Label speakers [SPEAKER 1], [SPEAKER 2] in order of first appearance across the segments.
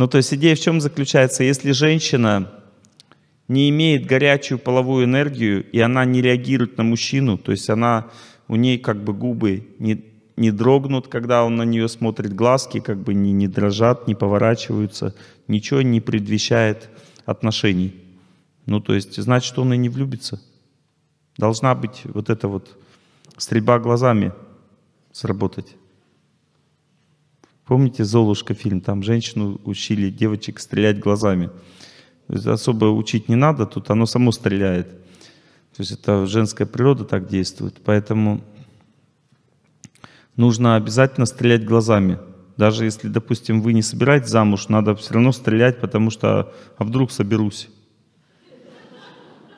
[SPEAKER 1] Ну, то есть идея в чем заключается? Если женщина не имеет горячую половую энергию, и она не реагирует на мужчину, то есть она, у ней как бы губы не, не дрогнут, когда он на нее смотрит, глазки как бы не, не дрожат, не поворачиваются, ничего не предвещает отношений. Ну, то есть, значит, он и не влюбится. Должна быть вот эта вот стрельба глазами сработать. Помните «Золушка» фильм? Там женщину учили, девочек стрелять глазами. То есть особо учить не надо, тут оно само стреляет. То есть это женская природа так действует. Поэтому нужно обязательно стрелять глазами. Даже если, допустим, вы не собираетесь замуж, надо все равно стрелять, потому что а вдруг соберусь.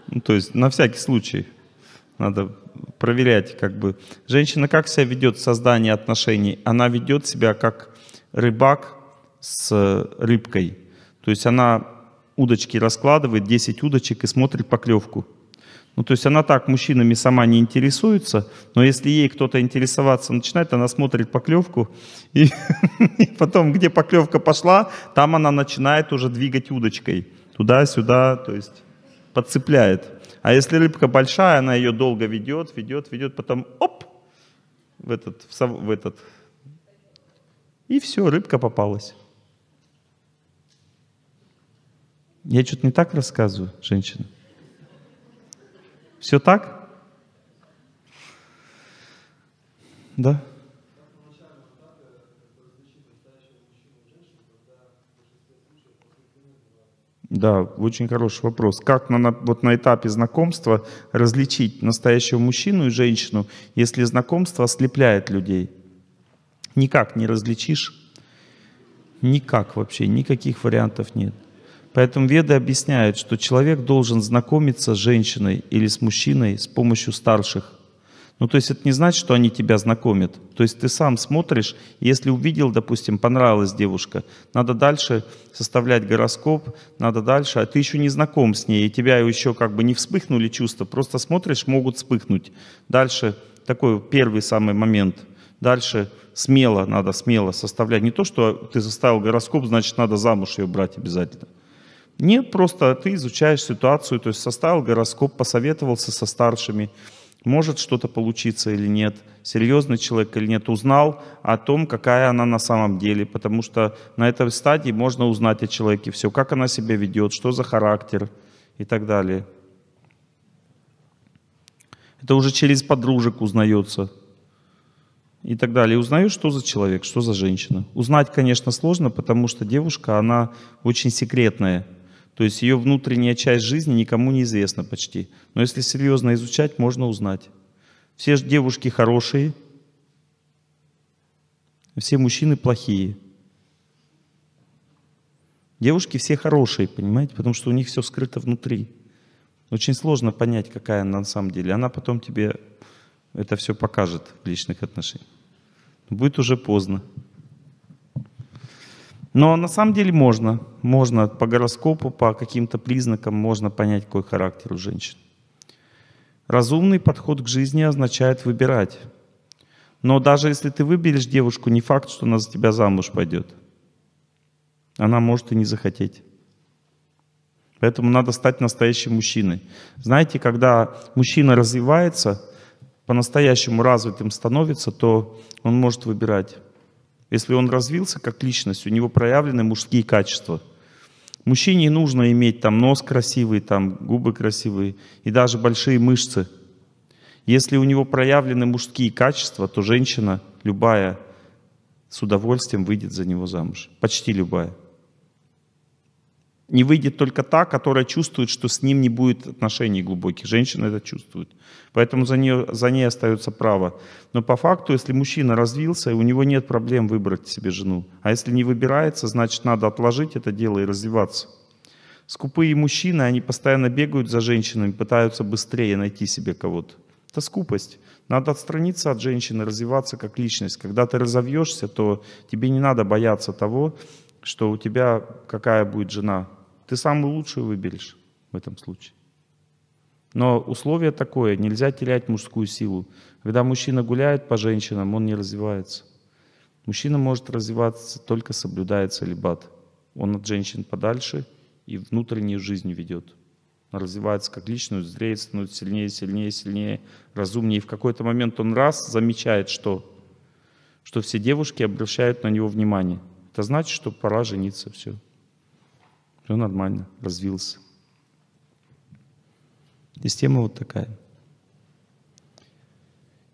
[SPEAKER 1] Ну, то есть на всякий случай надо проверять, как бы. Женщина как себя ведет в создании отношений? Она ведет себя как рыбак с э, рыбкой. То есть она удочки раскладывает, 10 удочек и смотрит поклевку. Ну, то есть она так мужчинами сама не интересуется, но если ей кто-то интересоваться начинает, она смотрит поклевку, и, потом, где поклевка пошла, там она начинает уже двигать удочкой туда-сюда, то есть подцепляет. А если рыбка большая, она ее долго ведет, ведет, ведет, потом оп, в этот, в этот и все, рыбка попалась. Я что-то не так рассказываю, женщина? Все так? Да? Да, очень хороший вопрос. Как на, вот на этапе знакомства различить настоящего мужчину и женщину, если знакомство ослепляет людей? Никак не различишь. Никак вообще, никаких вариантов нет. Поэтому веды объясняют, что человек должен знакомиться с женщиной или с мужчиной с помощью старших. Ну, то есть это не значит, что они тебя знакомят. То есть ты сам смотришь, если увидел, допустим, понравилась девушка, надо дальше составлять гороскоп, надо дальше, а ты еще не знаком с ней, и тебя еще как бы не вспыхнули чувства, просто смотришь, могут вспыхнуть. Дальше такой первый самый момент – Дальше смело, надо смело составлять. Не то, что ты составил гороскоп, значит, надо замуж ее брать обязательно. Нет, просто ты изучаешь ситуацию, то есть составил гороскоп, посоветовался со старшими, может что-то получиться или нет, серьезный человек или нет, узнал о том, какая она на самом деле, потому что на этой стадии можно узнать о человеке все, как она себя ведет, что за характер и так далее. Это уже через подружек узнается и так далее. И узнаешь, что за человек, что за женщина. Узнать, конечно, сложно, потому что девушка, она очень секретная. То есть ее внутренняя часть жизни никому не известна почти. Но если серьезно изучать, можно узнать. Все девушки хорошие, все мужчины плохие. Девушки все хорошие, понимаете, потому что у них все скрыто внутри. Очень сложно понять, какая она на самом деле. Она потом тебе это все покажет в личных отношениях. Будет уже поздно. Но на самом деле можно. Можно по гороскопу, по каким-то признакам можно понять, какой характер у женщин. Разумный подход к жизни означает выбирать. Но даже если ты выберешь девушку, не факт, что она за тебя замуж пойдет. Она может и не захотеть. Поэтому надо стать настоящим мужчиной. Знаете, когда мужчина развивается, по-настоящему развитым становится, то он может выбирать. Если он развился как личность, у него проявлены мужские качества. Мужчине нужно иметь там нос красивый, там губы красивые и даже большие мышцы. Если у него проявлены мужские качества, то женщина любая с удовольствием выйдет за него замуж. Почти любая не выйдет только та, которая чувствует, что с ним не будет отношений глубоких. Женщина это чувствует. Поэтому за, нее, за ней остается право. Но по факту, если мужчина развился, и у него нет проблем выбрать себе жену. А если не выбирается, значит, надо отложить это дело и развиваться. Скупые мужчины, они постоянно бегают за женщинами, пытаются быстрее найти себе кого-то. Это скупость. Надо отстраниться от женщины, развиваться как личность. Когда ты разовьешься, то тебе не надо бояться того, что у тебя какая будет жена. Ты самый лучший выберешь в этом случае. Но условие такое, нельзя терять мужскую силу. Когда мужчина гуляет по женщинам, он не развивается. Мужчина может развиваться, только соблюдая целебат. Он от женщин подальше и внутреннюю жизнь ведет. Он развивается как личность, зреет, становится сильнее, сильнее, сильнее, разумнее. И в какой-то момент он раз замечает, что, что все девушки обращают на него внимание. Это значит, что пора жениться, все. Все нормально, развился. Система вот такая.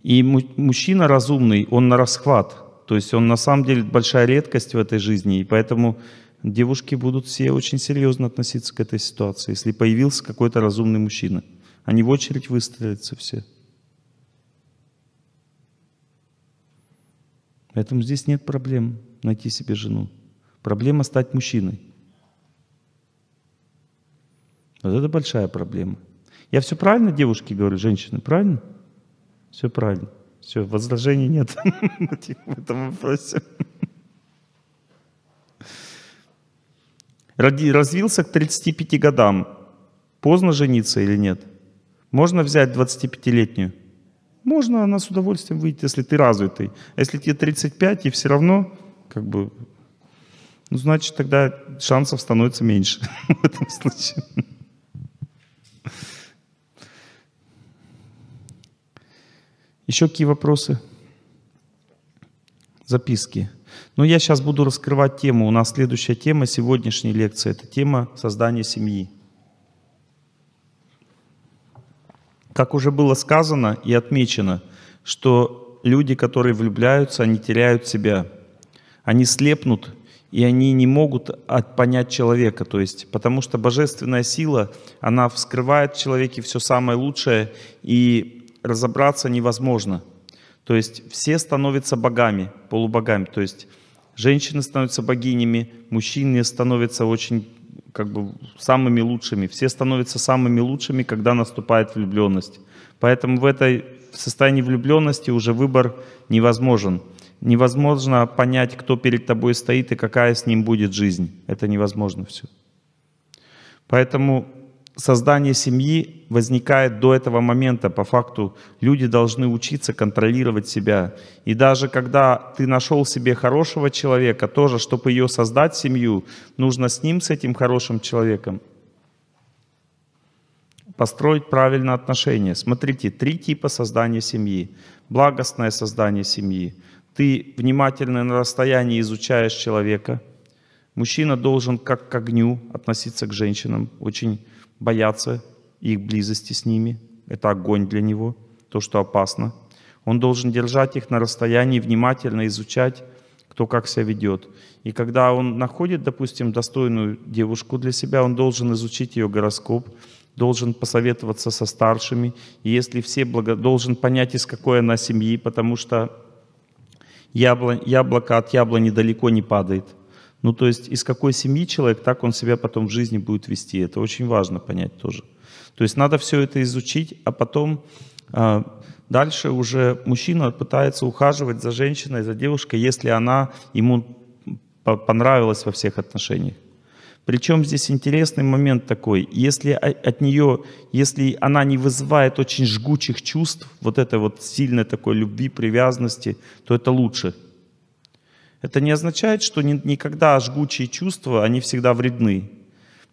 [SPEAKER 1] И мужчина разумный, он на расхват. То есть он на самом деле большая редкость в этой жизни. И поэтому девушки будут все очень серьезно относиться к этой ситуации, если появился какой-то разумный мужчина. Они в очередь выстрелятся все. Поэтому здесь нет проблем найти себе жену. Проблема стать мужчиной. Вот это большая проблема. Я все правильно девушки говорю, женщины, правильно? Все правильно. Все, возражений нет в этом вопросе. Развился к 35 годам. Поздно жениться или нет? Можно взять 25-летнюю? Можно, она с удовольствием выйдет, если ты развитый. А если тебе 35 и все равно, как бы, ну, значит, тогда шансов становится меньше в этом случае. Еще какие вопросы? Записки. Но ну, я сейчас буду раскрывать тему. У нас следующая тема сегодняшней лекции. Это тема создания семьи. Как уже было сказано и отмечено, что люди, которые влюбляются, они теряют себя. Они слепнут, и они не могут понять человека. То есть, потому что божественная сила, она вскрывает в человеке все самое лучшее и разобраться невозможно. То есть все становятся богами, полубогами. То есть женщины становятся богинями, мужчины становятся очень как бы самыми лучшими. Все становятся самыми лучшими, когда наступает влюбленность. Поэтому в этой в состоянии влюбленности уже выбор невозможен. Невозможно понять, кто перед тобой стоит и какая с ним будет жизнь. Это невозможно все. Поэтому создание семьи возникает до этого момента. По факту люди должны учиться контролировать себя. И даже когда ты нашел себе хорошего человека, тоже, чтобы ее создать, семью, нужно с ним, с этим хорошим человеком, построить правильно отношения. Смотрите, три типа создания семьи. Благостное создание семьи. Ты внимательно на расстоянии изучаешь человека. Мужчина должен как к огню относиться к женщинам. Очень бояться их близости с ними. Это огонь для него, то, что опасно. Он должен держать их на расстоянии, внимательно изучать, кто как себя ведет. И когда он находит, допустим, достойную девушку для себя, он должен изучить ее гороскоп, должен посоветоваться со старшими, и если все благо... должен понять, из какой она семьи, потому что яблоко от яблони далеко не падает. Ну, то есть из какой семьи человек, так он себя потом в жизни будет вести. Это очень важно понять тоже. То есть надо все это изучить, а потом э, дальше уже мужчина пытается ухаживать за женщиной, за девушкой, если она ему понравилась во всех отношениях. Причем здесь интересный момент такой, если от нее, если она не вызывает очень жгучих чувств, вот этой вот сильной такой любви, привязанности, то это лучше – это не означает, что ни, никогда жгучие чувства, они всегда вредны.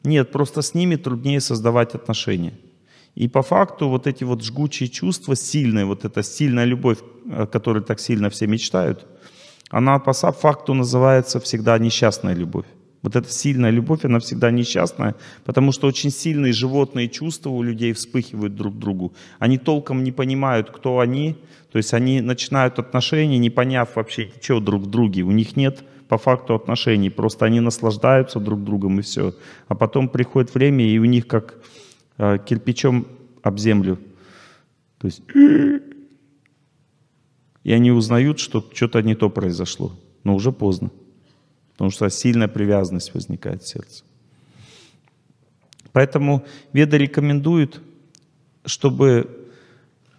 [SPEAKER 1] Нет, просто с ними труднее создавать отношения. И по факту вот эти вот жгучие чувства, сильные, вот эта сильная любовь, о э, которой так сильно все мечтают, она по факту называется всегда несчастная любовь. Вот эта сильная любовь, она всегда несчастная, потому что очень сильные животные чувства у людей вспыхивают друг к другу. Они толком не понимают, кто они, то есть они начинают отношения, не поняв вообще ничего друг в друге. У них нет по факту отношений, просто они наслаждаются друг другом и все. А потом приходит время, и у них как э, кирпичом об землю. То есть... И они узнают, что что-то не то произошло. Но уже поздно. Потому что сильная привязанность возникает в сердце. Поэтому Веда рекомендует, чтобы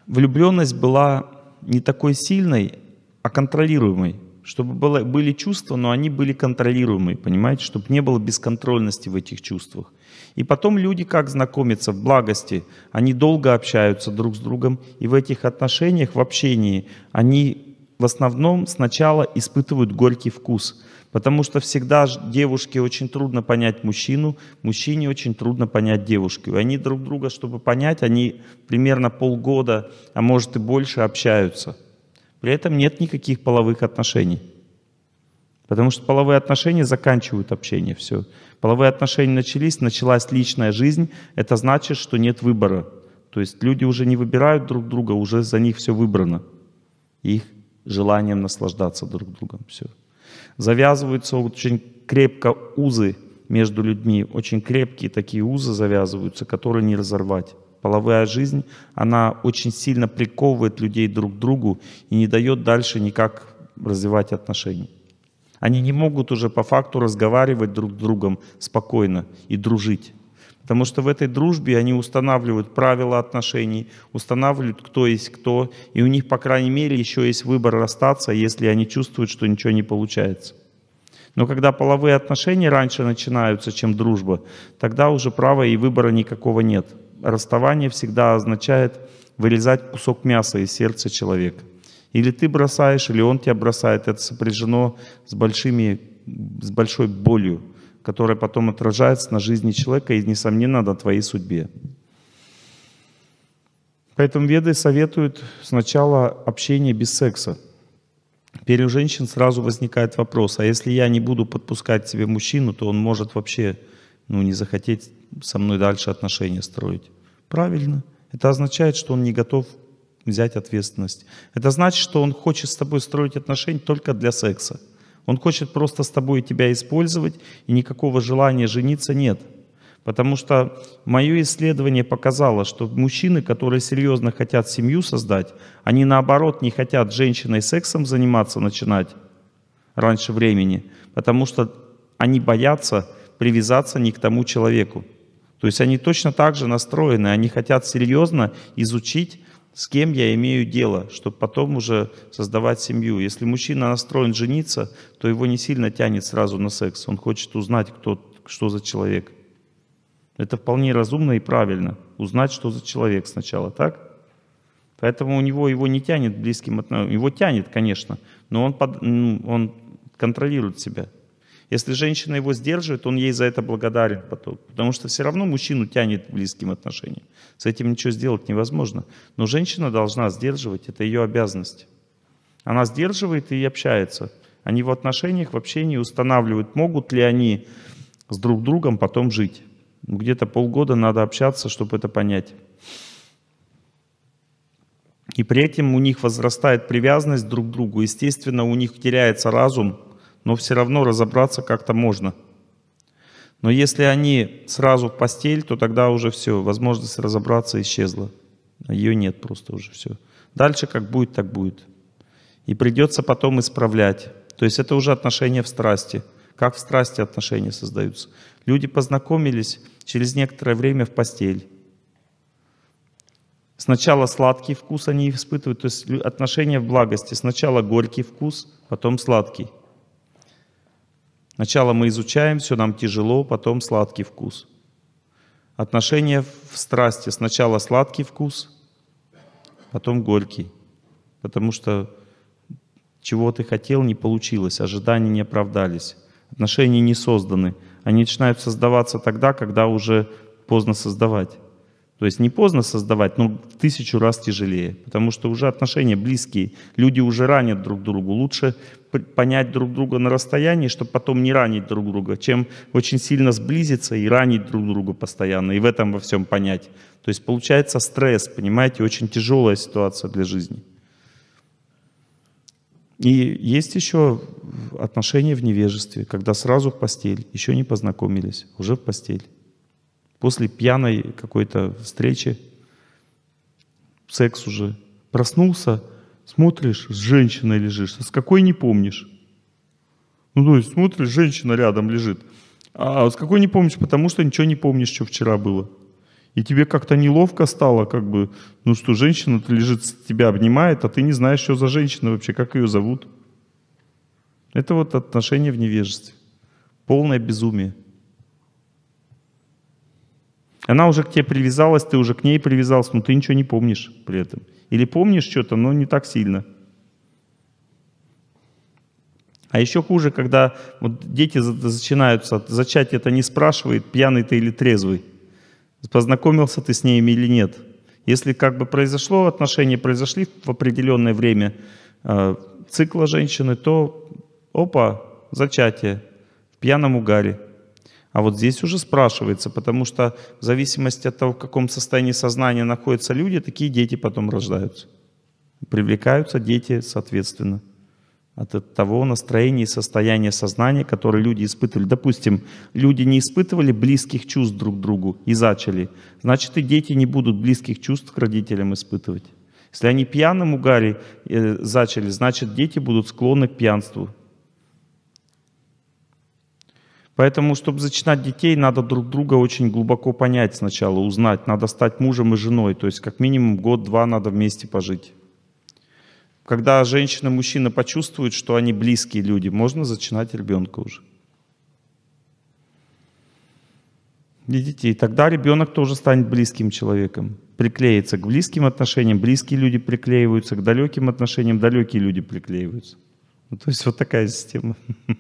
[SPEAKER 1] влюбленность была не такой сильной, а контролируемой. Чтобы было, были чувства, но они были контролируемые, понимаете? Чтобы не было бесконтрольности в этих чувствах. И потом люди как знакомятся в благости, они долго общаются друг с другом, и в этих отношениях, в общении, они в основном сначала испытывают горький вкус – Потому что всегда девушке очень трудно понять мужчину, мужчине очень трудно понять девушку. И они друг друга, чтобы понять, они примерно полгода, а может и больше общаются. При этом нет никаких половых отношений. Потому что половые отношения заканчивают общение, все. Половые отношения начались, началась личная жизнь, это значит, что нет выбора. То есть люди уже не выбирают друг друга, уже за них все выбрано. Их желанием наслаждаться друг другом, все завязываются очень крепко узы между людьми, очень крепкие такие узы завязываются, которые не разорвать. Половая жизнь, она очень сильно приковывает людей друг к другу и не дает дальше никак развивать отношения. Они не могут уже по факту разговаривать друг с другом спокойно и дружить. Потому что в этой дружбе они устанавливают правила отношений, устанавливают, кто есть кто. И у них, по крайней мере, еще есть выбор расстаться, если они чувствуют, что ничего не получается. Но когда половые отношения раньше начинаются, чем дружба, тогда уже права и выбора никакого нет. Расставание всегда означает вырезать кусок мяса из сердца человека. Или ты бросаешь, или он тебя бросает. Это сопряжено с, большими, с большой болью которое потом отражается на жизни человека и, несомненно, на твоей судьбе. Поэтому веды советуют сначала общение без секса. Теперь у женщин сразу возникает вопрос, а если я не буду подпускать себе мужчину, то он может вообще ну, не захотеть со мной дальше отношения строить. Правильно. Это означает, что он не готов взять ответственность. Это значит, что он хочет с тобой строить отношения только для секса. Он хочет просто с тобой тебя использовать, и никакого желания жениться нет. Потому что мое исследование показало, что мужчины, которые серьезно хотят семью создать, они наоборот не хотят женщиной сексом заниматься начинать раньше времени, потому что они боятся привязаться не к тому человеку. То есть они точно так же настроены, они хотят серьезно изучить с кем я имею дело, чтобы потом уже создавать семью. Если мужчина настроен жениться, то его не сильно тянет сразу на секс. Он хочет узнать, кто, что за человек. Это вполне разумно и правильно. Узнать, что за человек сначала, так? Поэтому у него его не тянет близким отношениям. Его тянет, конечно, но он, под, он контролирует себя. Если женщина его сдерживает, он ей за это благодарен потом. Потому что все равно мужчину тянет к близким отношениям. С этим ничего сделать невозможно. Но женщина должна сдерживать, это ее обязанность. Она сдерживает и общается. Они в отношениях, вообще не устанавливают, могут ли они с друг другом потом жить. Где-то полгода надо общаться, чтобы это понять. И при этом у них возрастает привязанность друг к другу. Естественно, у них теряется разум, но все равно разобраться как-то можно. Но если они сразу в постель, то тогда уже все, возможность разобраться исчезла. А Ее нет просто уже все. Дальше как будет, так будет. И придется потом исправлять. То есть это уже отношения в страсти. Как в страсти отношения создаются. Люди познакомились через некоторое время в постель. Сначала сладкий вкус они испытывают, то есть отношения в благости. Сначала горький вкус, потом сладкий. Сначала мы изучаем, все нам тяжело, потом сладкий вкус. Отношения в страсти. Сначала сладкий вкус, потом горький. Потому что чего ты хотел, не получилось, ожидания не оправдались, отношения не созданы. Они начинают создаваться тогда, когда уже поздно создавать. То есть не поздно создавать, но в тысячу раз тяжелее, потому что уже отношения близкие, люди уже ранят друг другу. Лучше понять друг друга на расстоянии, чтобы потом не ранить друг друга, чем очень сильно сблизиться и ранить друг друга постоянно, и в этом во всем понять. То есть получается стресс, понимаете, очень тяжелая ситуация для жизни. И есть еще отношения в невежестве, когда сразу в постель, еще не познакомились, уже в постель. После пьяной какой-то встречи, секс уже. Проснулся, Смотришь, с женщиной лежишь, а с какой не помнишь. Ну, то есть смотришь, женщина рядом лежит. А, а с какой не помнишь, потому что ничего не помнишь, что вчера было. И тебе как-то неловко стало, как бы, ну что, женщина то лежит, тебя обнимает, а ты не знаешь, что за женщина вообще, как ее зовут. Это вот отношения в невежестве. Полное безумие. Она уже к тебе привязалась, ты уже к ней привязался, но ты ничего не помнишь при этом. Или помнишь что-то, но не так сильно. А еще хуже, когда вот дети начинаются, зачать это не спрашивает, пьяный ты или трезвый. Познакомился ты с ними или нет. Если как бы произошло, отношения произошли в определенное время э, цикла женщины, то опа, зачатие в пьяном угаре. А вот здесь уже спрашивается, потому что в зависимости от того, в каком состоянии сознания находятся люди, такие дети потом рождаются. Привлекаются дети, соответственно, от того настроения и состояния сознания, которое люди испытывали. Допустим, люди не испытывали близких чувств друг к другу и зачали. Значит, и дети не будут близких чувств к родителям испытывать. Если они пьяным угаре э, зачали, значит, дети будут склонны к пьянству. Поэтому, чтобы зачинать детей, надо друг друга очень глубоко понять сначала, узнать. Надо стать мужем и женой. То есть как минимум год-два надо вместе пожить. Когда женщина и мужчина почувствуют, что они близкие люди, можно зачинать ребенка уже. И детей. Тогда ребенок тоже станет близким человеком. Приклеится к близким отношениям, близкие люди приклеиваются, к далеким отношениям далекие люди приклеиваются. Ну, то есть вот такая система.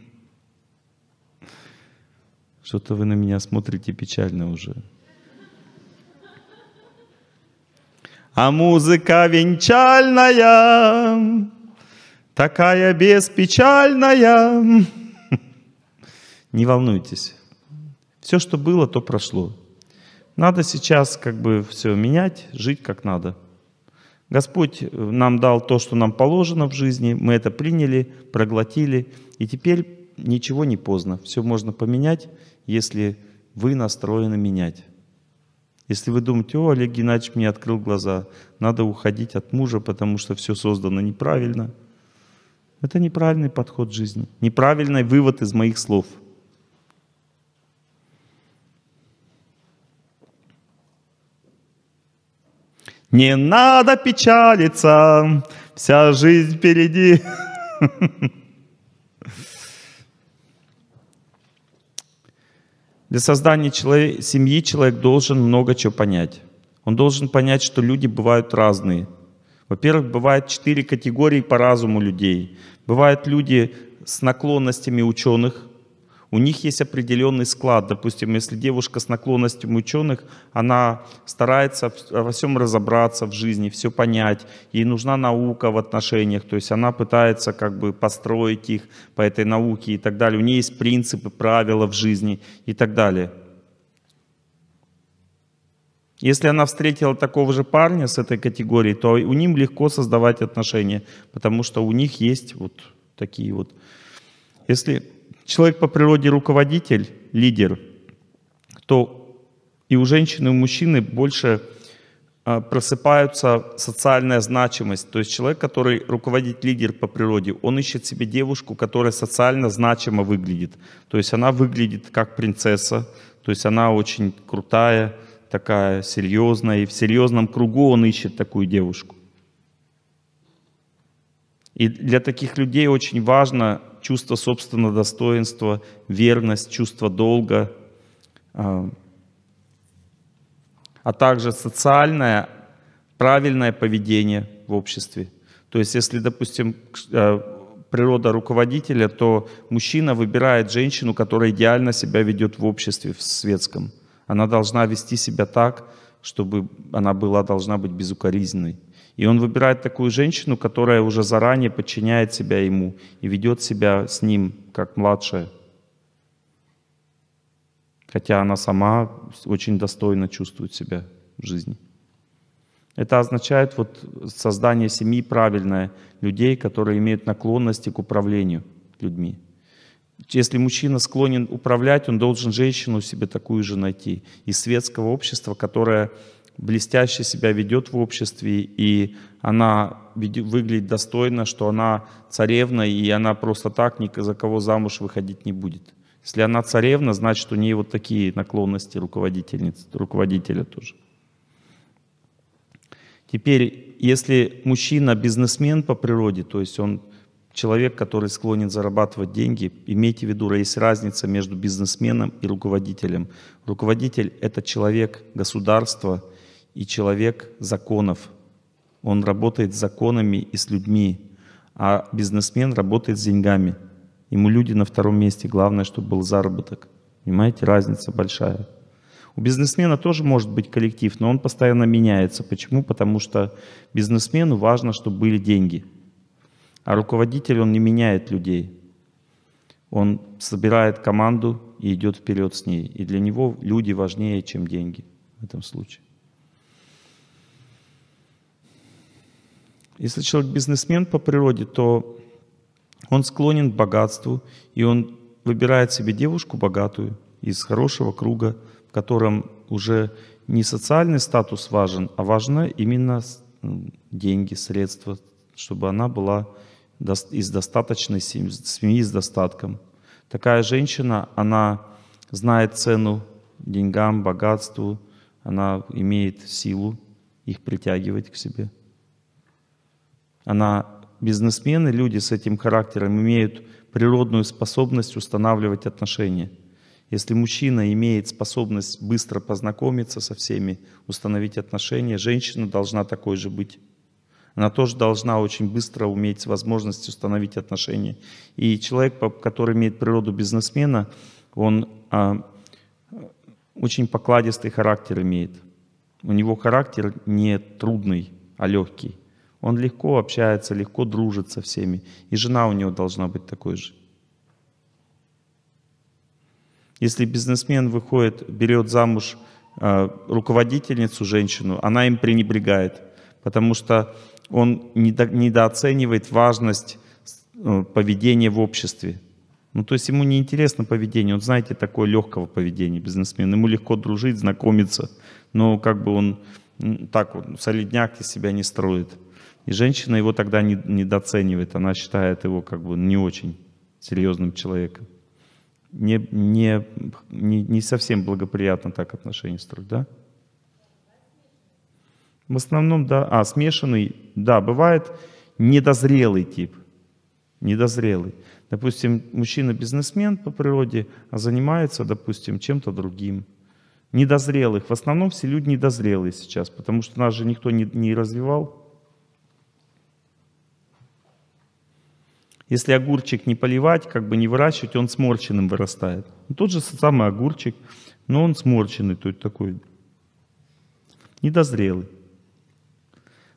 [SPEAKER 1] Что-то вы на меня смотрите печально уже. А музыка венчальная, такая беспечальная. Не волнуйтесь. Все, что было, то прошло. Надо сейчас как бы все менять, жить как надо. Господь нам дал то, что нам положено в жизни, мы это приняли, проглотили, и теперь ничего не поздно, все можно поменять, если вы настроены менять. Если вы думаете, о, Олег Геннадьевич мне открыл глаза, надо уходить от мужа, потому что все создано неправильно. Это неправильный подход к жизни, неправильный вывод из моих слов. Не надо печалиться, вся жизнь впереди. Для создания человек, семьи человек должен много чего понять. Он должен понять, что люди бывают разные. Во-первых, бывают четыре категории по разуму людей. Бывают люди с наклонностями ученых, у них есть определенный склад. Допустим, если девушка с наклонностью ученых, она старается во всем разобраться в жизни, все понять. Ей нужна наука в отношениях, то есть она пытается как бы построить их по этой науке и так далее. У нее есть принципы, правила в жизни и так далее. Если она встретила такого же парня с этой категории, то у них легко создавать отношения, потому что у них есть вот такие вот. Если человек по природе руководитель, лидер, то и у женщины, и у мужчины больше а, просыпаются социальная значимость. То есть человек, который руководит лидер по природе, он ищет себе девушку, которая социально значимо выглядит. То есть она выглядит как принцесса, то есть она очень крутая, такая серьезная, и в серьезном кругу он ищет такую девушку. И для таких людей очень важно чувство собственного достоинства, верность, чувство долга, а, а также социальное правильное поведение в обществе. То есть, если, допустим, э, природа руководителя, то мужчина выбирает женщину, которая идеально себя ведет в обществе, в светском. Она должна вести себя так, чтобы она была, должна быть безукоризненной. И он выбирает такую женщину, которая уже заранее подчиняет себя ему и ведет себя с ним как младшая. Хотя она сама очень достойно чувствует себя в жизни. Это означает вот создание семьи правильное, людей, которые имеют наклонности к управлению людьми. Если мужчина склонен управлять, он должен женщину себе такую же найти. Из светского общества, которая блестяще себя ведет в обществе, и она выглядит достойно, что она царевна, и она просто так ни за кого замуж выходить не будет. Если она царевна, значит, у нее вот такие наклонности руководительницы, руководителя тоже. Теперь, если мужчина бизнесмен по природе, то есть он человек, который склонен зарабатывать деньги, имейте в виду, есть разница между бизнесменом и руководителем. Руководитель – это человек государства – и человек законов. Он работает с законами и с людьми, а бизнесмен работает с деньгами. Ему люди на втором месте, главное, чтобы был заработок. Понимаете, разница большая. У бизнесмена тоже может быть коллектив, но он постоянно меняется. Почему? Потому что бизнесмену важно, чтобы были деньги. А руководитель, он не меняет людей. Он собирает команду и идет вперед с ней. И для него люди важнее, чем деньги в этом случае. Если человек бизнесмен по природе, то он склонен к богатству, и он выбирает себе девушку богатую из хорошего круга, в котором уже не социальный статус важен, а важно именно деньги, средства, чтобы она была из достаточной семьи, семьи с достатком. Такая женщина, она знает цену деньгам, богатству, она имеет силу их притягивать к себе. Она бизнесмены, люди с этим характером имеют природную способность устанавливать отношения. Если мужчина имеет способность быстро познакомиться со всеми, установить отношения, женщина должна такой же быть. Она тоже должна очень быстро уметь возможность установить отношения. И человек, который имеет природу бизнесмена, он а, очень покладистый характер имеет. У него характер не трудный, а легкий. Он легко общается, легко дружит со всеми. И жена у него должна быть такой же. Если бизнесмен выходит, берет замуж э, руководительницу, женщину, она им пренебрегает, потому что он недо, недооценивает важность э, поведения в обществе. Ну, то есть ему не интересно поведение, он, знаете, такое легкого поведения бизнесмен. Ему легко дружить, знакомиться, но как бы он так вот солидняк из себя не строит. И женщина его тогда не, недооценивает, она считает его как бы не очень серьезным человеком. Не, не, не, не совсем благоприятно так отношение строить, да? В основном, да, а, смешанный, да, бывает недозрелый тип, недозрелый. Допустим, мужчина-бизнесмен по природе, а занимается, допустим, чем-то другим. Недозрелых, в основном все люди недозрелые сейчас, потому что нас же никто не, не развивал, Если огурчик не поливать, как бы не выращивать, он сморченным вырастает. Ну, тот же самый огурчик, но он сморченный, то есть такой недозрелый.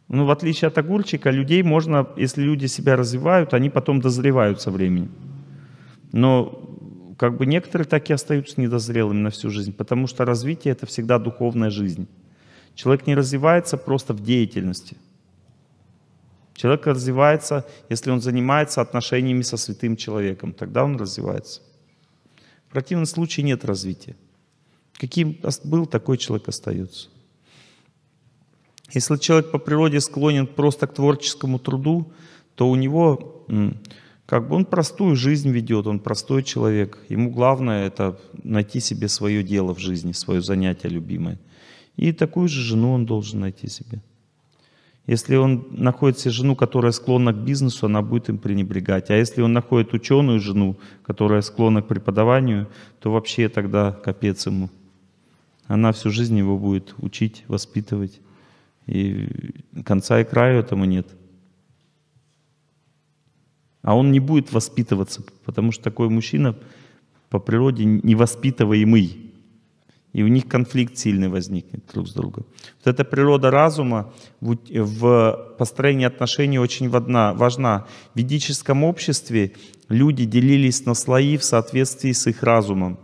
[SPEAKER 1] Но ну, в отличие от огурчика, людей можно, если люди себя развивают, они потом дозревают со временем. Но как бы некоторые так и остаются недозрелыми на всю жизнь, потому что развитие — это всегда духовная жизнь. Человек не развивается просто в деятельности — Человек развивается, если он занимается отношениями со святым человеком, тогда он развивается. В противном случае нет развития. Каким был, такой человек остается. Если человек по природе склонен просто к творческому труду, то у него как бы он простую жизнь ведет, он простой человек. Ему главное это найти себе свое дело в жизни, свое занятие любимое. И такую же жену он должен найти себе. Если он находит себе жену, которая склонна к бизнесу, она будет им пренебрегать. А если он находит ученую жену, которая склонна к преподаванию, то вообще тогда капец ему. Она всю жизнь его будет учить, воспитывать. И конца и края этому нет. А он не будет воспитываться, потому что такой мужчина по природе невоспитываемый и у них конфликт сильный возникнет друг с другом. Вот эта природа разума в построении отношений очень важна. В ведическом обществе люди делились на слои в соответствии с их разумом.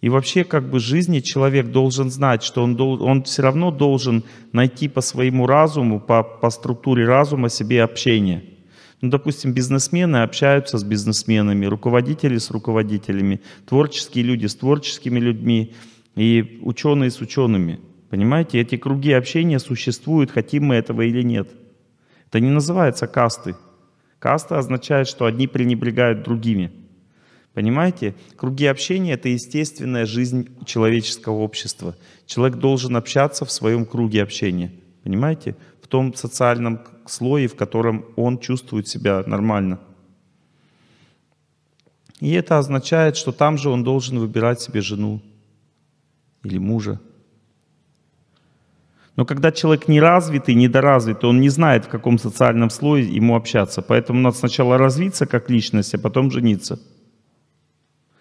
[SPEAKER 1] И вообще как бы в жизни человек должен знать, что он, он все равно должен найти по своему разуму, по, по структуре разума себе общение. Ну, допустим, бизнесмены общаются с бизнесменами, руководители с руководителями, творческие люди с творческими людьми, и ученые с учеными. Понимаете, эти круги общения существуют, хотим мы этого или нет. Это не называется касты. Каста означает, что одни пренебрегают другими. Понимаете, круги общения — это естественная жизнь человеческого общества. Человек должен общаться в своем круге общения. Понимаете, в том социальном слое, в котором он чувствует себя нормально. И это означает, что там же он должен выбирать себе жену, или мужа. Но когда человек неразвитый, недоразвитый, он не знает, в каком социальном слое ему общаться. Поэтому надо сначала развиться как личность, а потом жениться.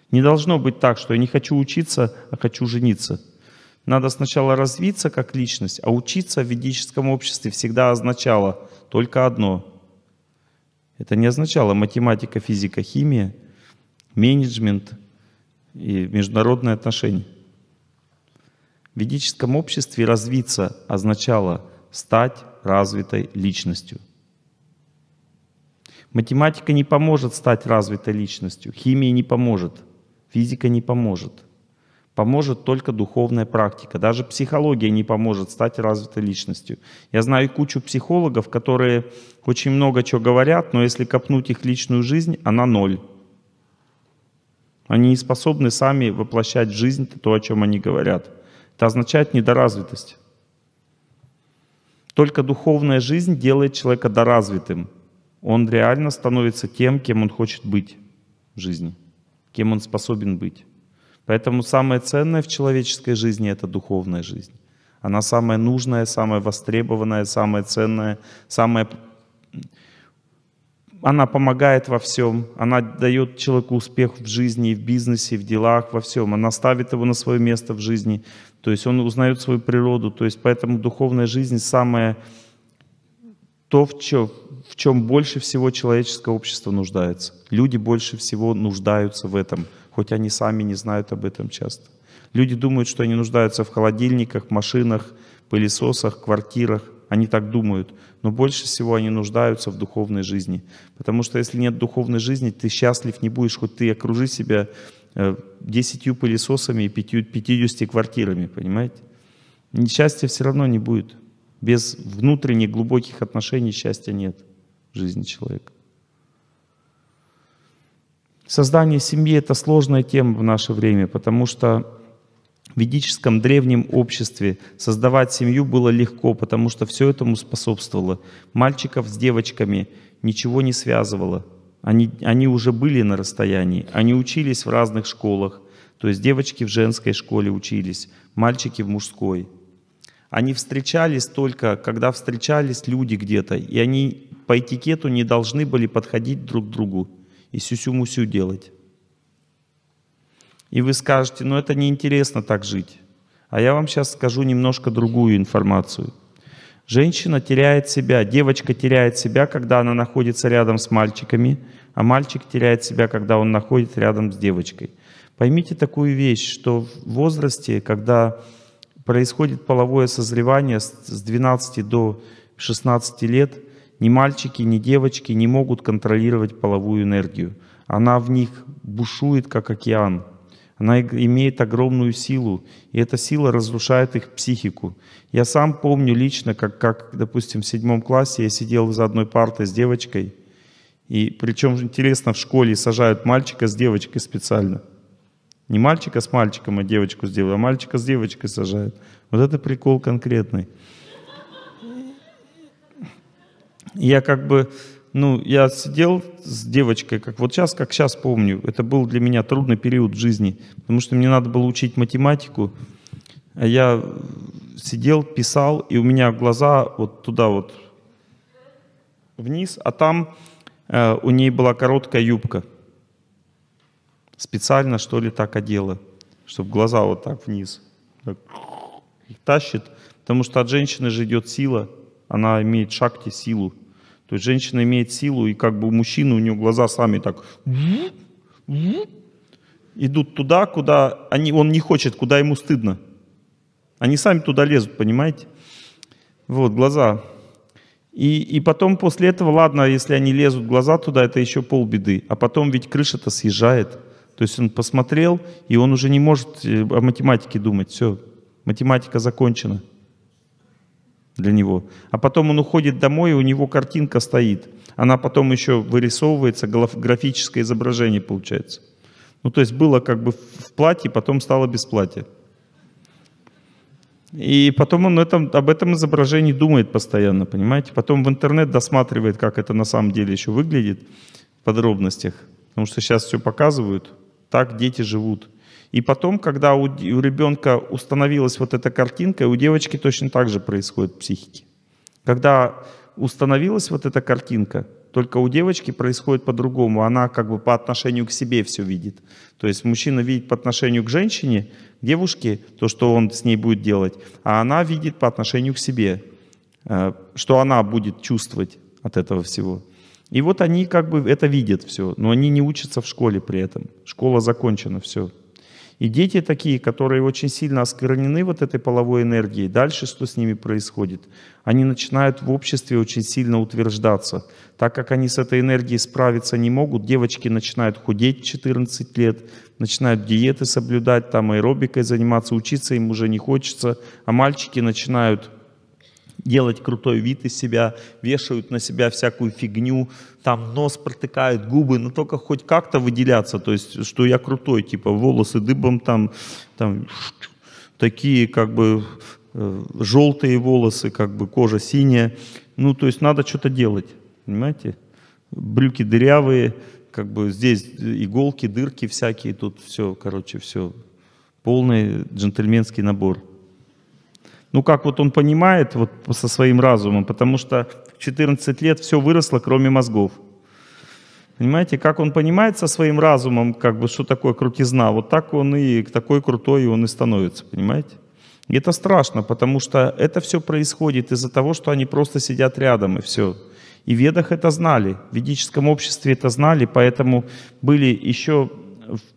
[SPEAKER 1] Не должно быть так, что я не хочу учиться, а хочу жениться. Надо сначала развиться как личность, а учиться в ведическом обществе всегда означало только одно. Это не означало математика, физика, химия, менеджмент и международные отношения. В ведическом обществе развиться означало стать развитой личностью. Математика не поможет стать развитой личностью, химия не поможет, физика не поможет. Поможет только духовная практика. Даже психология не поможет стать развитой личностью. Я знаю кучу психологов, которые очень много чего говорят, но если копнуть их личную жизнь, она ноль. Они не способны сами воплощать в жизнь то, о чем они говорят. Это означает недоразвитость. Только духовная жизнь делает человека доразвитым. Он реально становится тем, кем он хочет быть в жизни, кем он способен быть. Поэтому самое ценное в человеческой жизни — это духовная жизнь. Она самая нужная, самая востребованная, самая ценная, самая... Она помогает во всем, она дает человеку успех в жизни, в бизнесе, в делах, во всем. Она ставит его на свое место в жизни. То есть он узнает свою природу. То есть поэтому духовная жизнь самое то, в чем, в чем больше всего человеческое общество нуждается. Люди больше всего нуждаются в этом, хоть они сами не знают об этом часто. Люди думают, что они нуждаются в холодильниках, машинах, пылесосах, квартирах. Они так думают. Но больше всего они нуждаются в духовной жизни. Потому что если нет духовной жизни, ты счастлив не будешь, хоть ты окружи себя Э, десятью пылесосами и 50 квартирами, понимаете? Счастья все равно не будет. Без внутренних глубоких отношений счастья нет в жизни человека. Создание семьи – это сложная тема в наше время, потому что в ведическом древнем обществе создавать семью было легко, потому что все этому способствовало. Мальчиков с девочками ничего не связывало – они, они уже были на расстоянии, они учились в разных школах, то есть девочки в женской школе учились, мальчики в мужской. Они встречались только, когда встречались люди где-то, и они по этикету не должны были подходить друг к другу и сюсю-мусю делать. И вы скажете, ну это неинтересно так жить. А я вам сейчас скажу немножко другую информацию. Женщина теряет себя, девочка теряет себя, когда она находится рядом с мальчиками, а мальчик теряет себя, когда он находится рядом с девочкой. Поймите такую вещь, что в возрасте, когда происходит половое созревание с 12 до 16 лет, ни мальчики, ни девочки не могут контролировать половую энергию. Она в них бушует, как океан. Она имеет огромную силу, и эта сила разрушает их психику. Я сам помню лично, как, как допустим, в седьмом классе я сидел за одной партой с девочкой, и причем интересно, в школе сажают мальчика с девочкой специально. Не мальчика с мальчиком, а девочку с девочкой, а мальчика с девочкой сажают. Вот это прикол конкретный. Я как бы, ну, я сидел с девочкой, как вот сейчас, как сейчас помню, это был для меня трудный период в жизни, потому что мне надо было учить математику, а я сидел, писал, и у меня глаза вот туда вот вниз, а там Э, у ней была короткая юбка. Специально, что ли, так одела, чтобы глаза вот так вниз так, их тащит. Потому что от женщины же идет сила, она имеет шакти силу. То есть женщина имеет силу, и как бы у мужчины у нее глаза сами так идут туда, куда они, он не хочет, куда ему стыдно. Они сами туда лезут, понимаете? Вот, глаза и, и потом после этого, ладно, если они лезут в глаза туда, это еще полбеды. А потом ведь крыша-то съезжает. То есть он посмотрел, и он уже не может э, о математике думать. Все, математика закончена для него. А потом он уходит домой, и у него картинка стоит. Она потом еще вырисовывается, графическое изображение получается. Ну, то есть было как бы в платье, потом стало без платья. И потом он этом, об этом изображении думает постоянно, понимаете? Потом в интернет досматривает, как это на самом деле еще выглядит в подробностях. Потому что сейчас все показывают. Так дети живут. И потом, когда у, у ребенка установилась вот эта картинка, у девочки точно так же происходит в психике. Когда установилась вот эта картинка, только у девочки происходит по-другому. Она как бы по отношению к себе все видит. То есть мужчина видит по отношению к женщине, к девушке, то, что он с ней будет делать. А она видит по отношению к себе, э, что она будет чувствовать от этого всего. И вот они как бы это видят все, но они не учатся в школе при этом. Школа закончена, все. И дети такие, которые очень сильно осквернены вот этой половой энергией, дальше что с ними происходит? Они начинают в обществе очень сильно утверждаться. Так как они с этой энергией справиться не могут, девочки начинают худеть 14 лет, начинают диеты соблюдать, там аэробикой заниматься, учиться им уже не хочется, а мальчики начинают делать крутой вид из себя, вешают на себя всякую фигню, там нос протыкают, губы, но ну, только хоть как-то выделяться, то есть, что я крутой, типа волосы дыбом там, там такие как бы э, желтые волосы, как бы кожа синяя. Ну, то есть надо что-то делать, понимаете? Брюки дырявые, как бы здесь иголки, дырки всякие, тут все, короче, все. Полный джентльменский набор ну, как вот он понимает вот со своим разумом, потому что в 14 лет все выросло, кроме мозгов. Понимаете, как он понимает со своим разумом, как бы, что такое крутизна, вот так он и такой крутой он и становится, понимаете? И это страшно, потому что это все происходит из-за того, что они просто сидят рядом и все. И в ведах это знали, в ведическом обществе это знали, поэтому были еще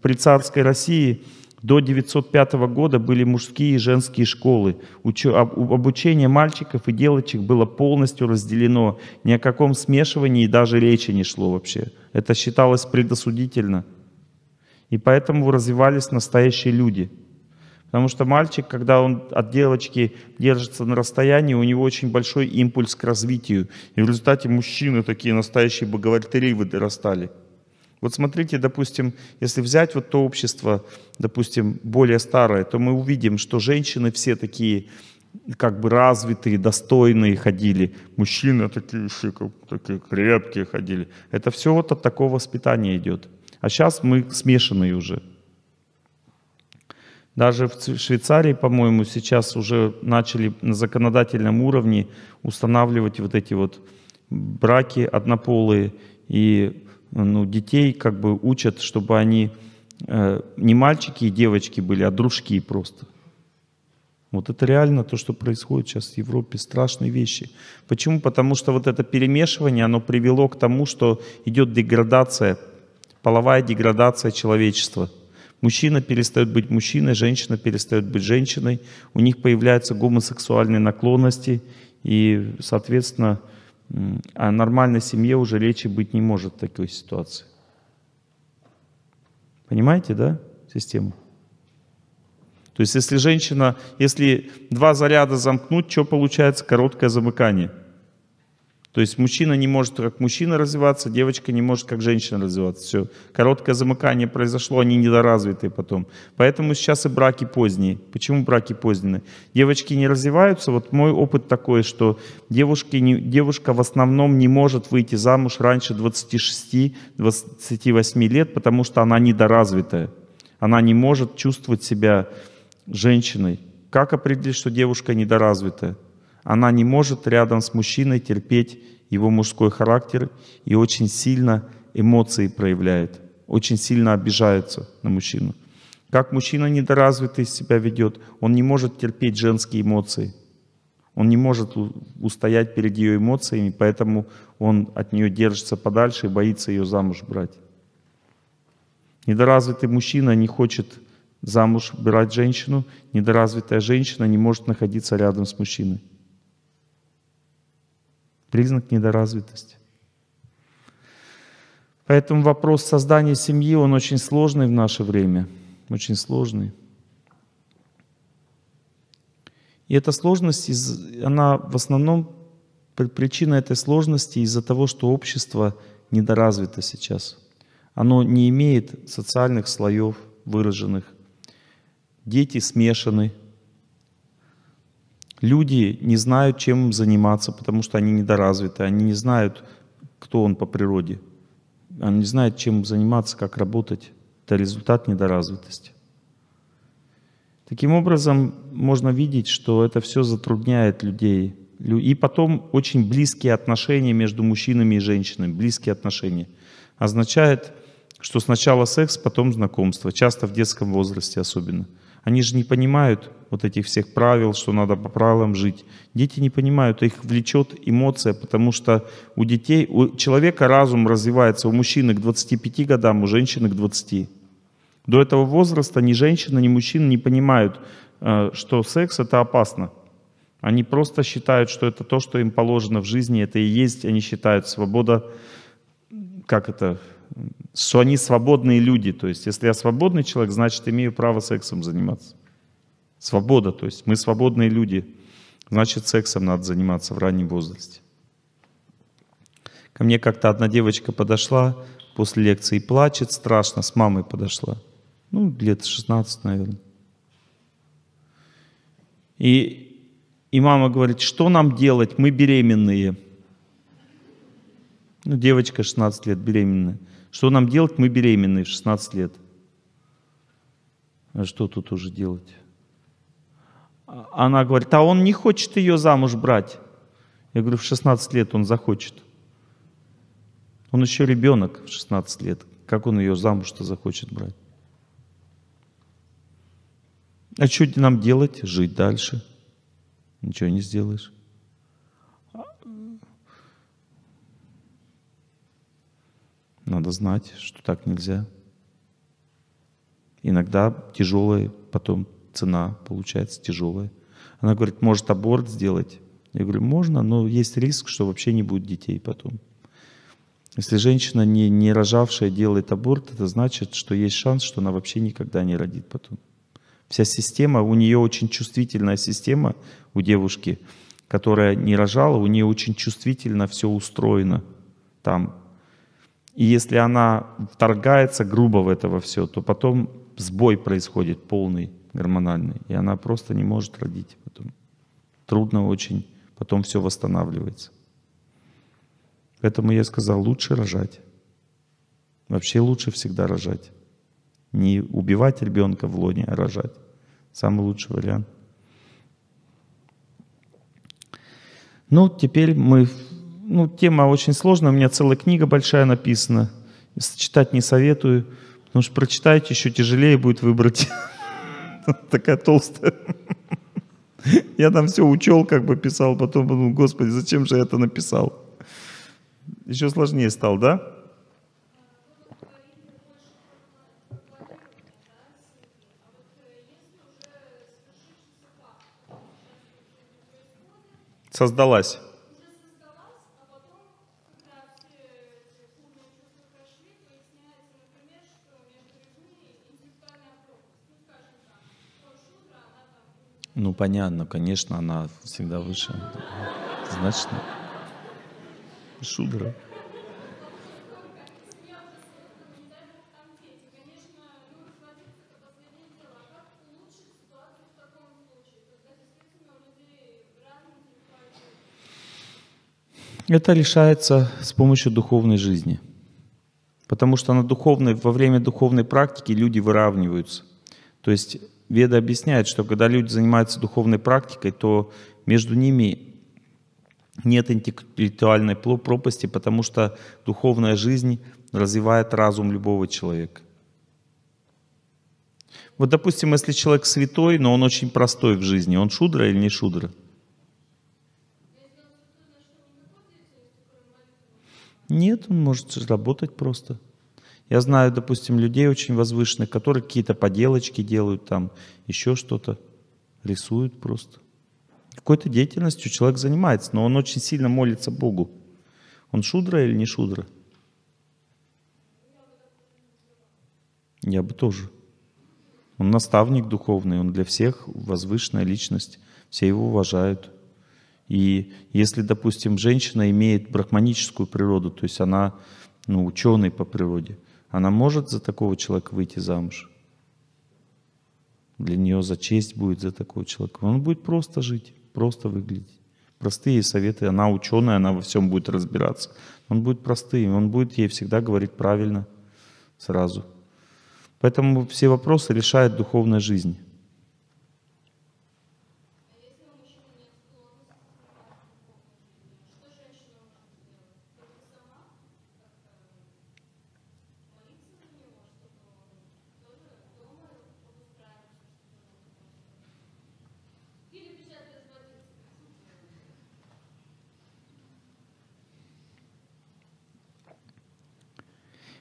[SPEAKER 1] в царской России – до 905 года были мужские и женские школы. обучение мальчиков и девочек было полностью разделено. Ни о каком смешивании даже речи не шло вообще. Это считалось предосудительно. И поэтому развивались настоящие люди. Потому что мальчик, когда он от девочки держится на расстоянии, у него очень большой импульс к развитию. И в результате мужчины такие настоящие богатыри вырастали. Вот смотрите, допустим, если взять вот то общество, допустим, более старое, то мы увидим, что женщины все такие как бы развитые, достойные ходили, мужчины такие еще такие крепкие ходили. Это все вот от такого воспитания идет. А сейчас мы смешанные уже. Даже в Швейцарии, по-моему, сейчас уже начали на законодательном уровне устанавливать вот эти вот браки однополые и ну, детей как бы учат, чтобы они э, не мальчики и девочки были, а дружки просто. Вот это реально то, что происходит сейчас в Европе, страшные вещи. Почему? Потому что вот это перемешивание, оно привело к тому, что идет деградация, половая деградация человечества. Мужчина перестает быть мужчиной, женщина перестает быть женщиной, у них появляются гомосексуальные наклонности, и, соответственно, а нормальной семье уже речи быть не может в такой ситуации. Понимаете, да, систему? То есть, если женщина, если два заряда замкнуть, что получается? Короткое замыкание – то есть мужчина не может как мужчина развиваться, девочка не может как женщина развиваться. Все. Короткое замыкание произошло, они недоразвитые потом. Поэтому сейчас и браки поздние. Почему браки поздние? Девочки не развиваются. Вот мой опыт такой, что девушки не, девушка в основном не может выйти замуж раньше 26-28 лет, потому что она недоразвитая. Она не может чувствовать себя женщиной. Как определить, что девушка недоразвитая? Она не может рядом с мужчиной терпеть его мужской характер и очень сильно эмоции проявляет, очень сильно обижается на мужчину. Как мужчина недоразвитый себя ведет, он не может терпеть женские эмоции. Он не может устоять перед ее эмоциями, поэтому он от нее держится подальше и боится ее замуж брать. Недоразвитый мужчина не хочет замуж брать женщину, недоразвитая женщина не может находиться рядом с мужчиной признак недоразвитости. Поэтому вопрос создания семьи, он очень сложный в наше время, очень сложный. И эта сложность, она в основном, причина этой сложности из-за того, что общество недоразвито сейчас. Оно не имеет социальных слоев выраженных. Дети смешаны – Люди не знают, чем заниматься, потому что они недоразвиты, они не знают, кто он по природе. Они не знают, чем заниматься, как работать. Это результат недоразвитости. Таким образом, можно видеть, что это все затрудняет людей. И потом очень близкие отношения между мужчинами и женщинами, близкие отношения. Означает, что сначала секс, потом знакомство, часто в детском возрасте особенно – они же не понимают вот этих всех правил, что надо по правилам жить. Дети не понимают, их влечет эмоция, потому что у детей, у человека разум развивается, у мужчины к 25 годам, у женщины к 20. До этого возраста ни женщина, ни мужчина не понимают, э, что секс это опасно. Они просто считают, что это то, что им положено в жизни, это и есть, они считают свобода, как это, что они свободные люди. То есть, если я свободный человек, значит, имею право сексом заниматься. Свобода, то есть мы свободные люди. Значит, сексом надо заниматься в раннем возрасте. Ко мне как-то одна девочка подошла после лекции, плачет страшно, с мамой подошла. Ну, лет 16, наверное. И, и мама говорит, что нам делать, мы беременные. Ну, девочка 16 лет беременная. Что нам делать? Мы беременные, 16 лет. А что тут уже делать? Она говорит, а он не хочет ее замуж брать. Я говорю, в 16 лет он захочет. Он еще ребенок в 16 лет. Как он ее замуж-то захочет брать? А что нам делать? Жить дальше. Ничего не сделаешь. Надо знать, что так нельзя. Иногда тяжелая потом цена получается тяжелая. Она говорит, может аборт сделать? Я говорю, можно, но есть риск, что вообще не будет детей потом. Если женщина, не, не рожавшая, делает аборт, это значит, что есть шанс, что она вообще никогда не родит потом. Вся система, у нее очень чувствительная система, у девушки, которая не рожала, у нее очень чувствительно все устроено. Там и если она вторгается грубо в это во все, то потом сбой происходит полный гормональный, и она просто не может родить. Потом. Трудно очень, потом все восстанавливается. Поэтому я сказал, лучше рожать. Вообще лучше всегда рожать. Не убивать ребенка в лоне, а рожать. Самый лучший вариант. Ну, теперь мы ну, тема очень сложная, у меня целая книга большая написана. Читать не советую, потому что прочитать еще тяжелее будет выбрать. Такая толстая. Я там все учел, как бы писал, потом ну господи, зачем же я это написал? Еще сложнее стал, да? Создалась. Ну, понятно, конечно, она всегда выше. Значит, шудра. Это решается с помощью духовной жизни. Потому что на духовной, во время духовной практики люди выравниваются. То есть Веда объясняет, что когда люди занимаются духовной практикой, то между ними нет интеллектуальной пропасти, потому что духовная жизнь развивает разум любого человека. Вот, допустим, если человек святой, но он очень простой в жизни, он шудра или не шудра? Нет, он может работать просто. Я знаю, допустим, людей очень возвышенных, которые какие-то поделочки делают там, еще что-то, рисуют просто. Какой-то деятельностью человек занимается, но он очень сильно молится Богу. Он шудра или не шудра? Я бы тоже. Он наставник духовный, он для всех возвышенная личность, все его уважают. И если, допустим, женщина имеет брахманическую природу, то есть она ну, ученый по природе – она может за такого человека выйти замуж? Для нее за честь будет за такого человека. Он будет просто жить, просто выглядеть. Простые советы. Она ученая, она во всем будет разбираться. Он будет простым, он будет ей всегда говорить правильно сразу. Поэтому все вопросы решает духовная жизнь.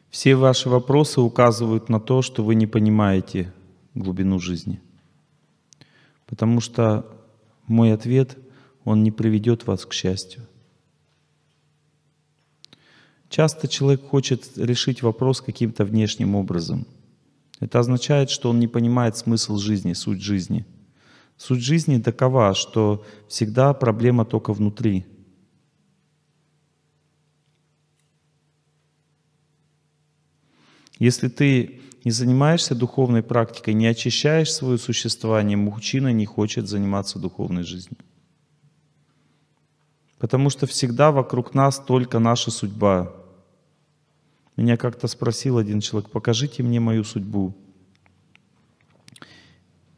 [SPEAKER 1] Все ваши вопросы указывают на то, что вы не понимаете глубину жизни. Потому что мой ответ, он не приведет вас к счастью. Часто человек хочет решить вопрос каким-то внешним образом. Это означает, что он не понимает смысл жизни, суть жизни. Суть жизни такова, что всегда проблема только внутри – Если ты не занимаешься духовной практикой, не очищаешь свое существование, мужчина не хочет заниматься духовной жизнью. Потому что всегда вокруг нас только наша судьба. Меня как-то спросил один человек, покажите мне мою судьбу.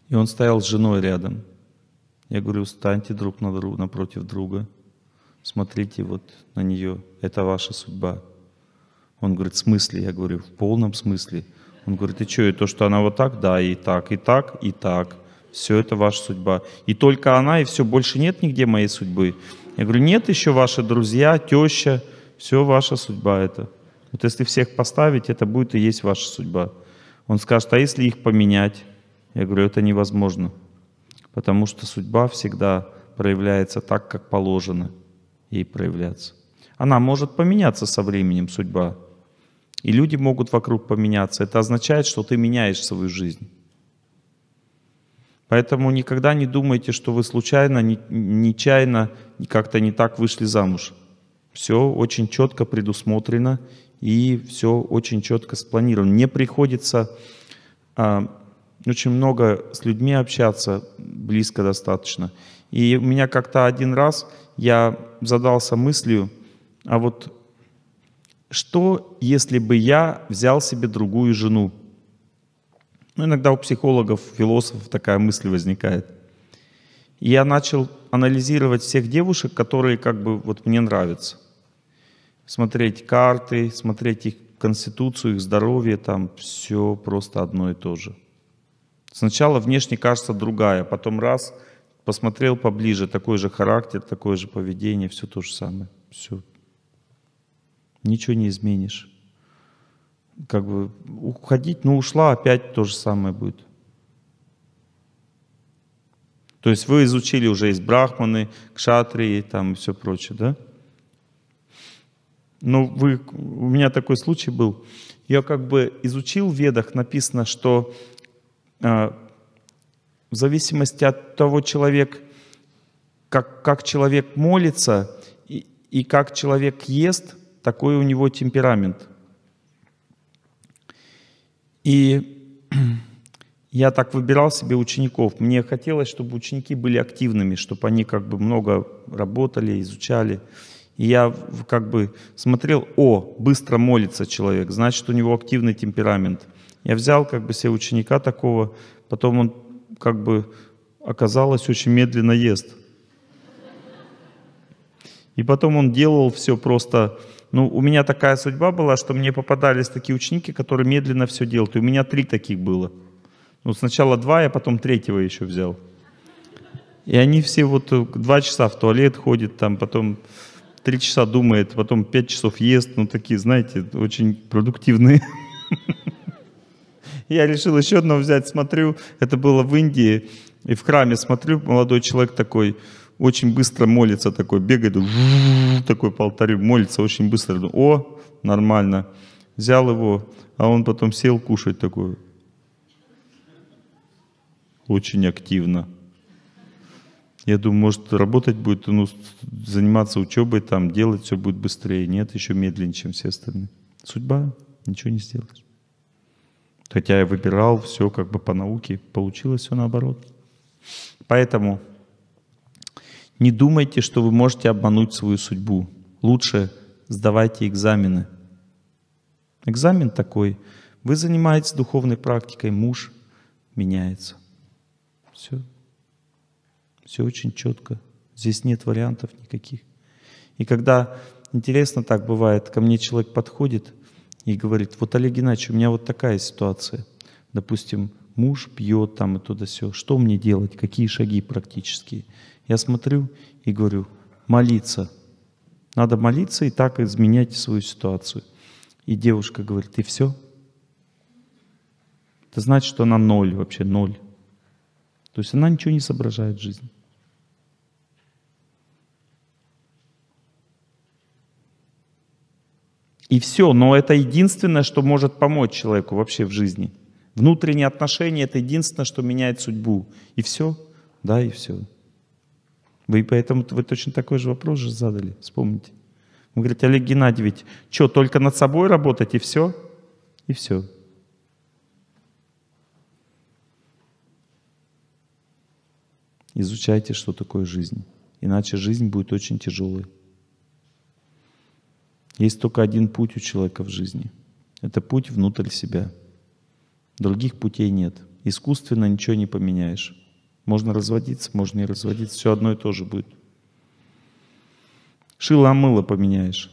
[SPEAKER 1] И он стоял с женой рядом. Я говорю, встаньте друг на друг, напротив друга, смотрите вот на нее, это ваша судьба. Он говорит, в смысле? Я говорю, в полном смысле. Он говорит, и что, и то, что она вот так? Да, и так, и так, и так. Все это ваша судьба. И только она, и все, больше нет нигде моей судьбы. Я говорю, нет еще ваши друзья, теща, все ваша судьба это. Вот если всех поставить, это будет и есть ваша судьба. Он скажет, а если их поменять? Я говорю, это невозможно, потому что судьба всегда проявляется так, как положено ей проявляться. Она может поменяться со временем, судьба, и люди могут вокруг поменяться. Это означает, что ты меняешь свою жизнь. Поэтому никогда не думайте, что вы случайно, нечаянно, как-то не так вышли замуж. Все очень четко предусмотрено и все очень четко спланировано. Мне приходится а, очень много с людьми общаться, близко достаточно. И у меня как-то один раз я задался мыслью, а вот что, если бы я взял себе другую жену? Ну, иногда у психологов, философов такая мысль возникает. я начал анализировать всех девушек, которые как бы вот мне нравятся. Смотреть карты, смотреть их конституцию, их здоровье, там все просто одно и то же. Сначала внешне кажется другая, потом раз, посмотрел поближе, такой же характер, такое же поведение, все то же самое. Все Ничего не изменишь. Как бы уходить, ну ушла, опять то же самое будет. То есть вы изучили уже из брахманы, кшатрии и там и все прочее, да? Но ну, вы, у меня такой случай был. Я как бы изучил в ведах, написано, что э, в зависимости от того человек, как, как человек молится и, и как человек ест, такой у него темперамент. И я так выбирал себе учеников. Мне хотелось, чтобы ученики были активными, чтобы они как бы много работали, изучали. И я как бы смотрел, о, быстро молится человек, значит, у него активный темперамент. Я взял как бы себе ученика такого, потом он как бы оказалось очень медленно ест. И потом он делал все просто ну, у меня такая судьба была, что мне попадались такие ученики, которые медленно все делают. И у меня три таких было. Ну, сначала два, я потом третьего еще взял. И они все вот э, два часа в туалет ходят, там потом три часа думает, потом пять часов ест. Ну, такие, знаете, очень продуктивные. Я решил еще одно взять, смотрю, это было в Индии, и в храме смотрю, молодой человек такой, очень быстро молится такой, бегает, такой по алтарю, молится очень быстро. О, нормально. Взял его, а он потом сел кушать такой. Очень активно. Я думаю, может, работать будет, ну, заниматься учебой, там, делать все будет быстрее. Нет, еще медленнее, чем все остальные. Судьба, ничего не сделаешь. Хотя я выбирал все как бы по науке, получилось все наоборот. Поэтому не думайте, что вы можете обмануть свою судьбу. Лучше сдавайте экзамены. Экзамен такой. Вы занимаетесь духовной практикой, муж меняется. Все. Все очень четко. Здесь нет вариантов никаких. И когда, интересно так бывает, ко мне человек подходит и говорит, вот Олег Геннадьевич, у меня вот такая ситуация. Допустим, муж пьет там и туда все. Что мне делать? Какие шаги практические? Я смотрю и говорю, молиться. Надо молиться и так изменять свою ситуацию. И девушка говорит, и все. Это значит, что она ноль вообще, ноль. То есть она ничего не соображает в жизни. И все, но это единственное, что может помочь человеку вообще в жизни. Внутренние отношения — это единственное, что меняет судьбу. И все, да, и все. Вы поэтому вы точно такой же вопрос же задали, вспомните. Вы говорите, Олег Геннадьевич, что, только над собой работать и все? И все. Изучайте, что такое жизнь. Иначе жизнь будет очень тяжелой. Есть только один путь у человека в жизни. Это путь внутрь себя. Других путей нет. Искусственно ничего не поменяешь. Можно разводиться, можно не разводиться. Все одно и то же будет. Шило мыло поменяешь.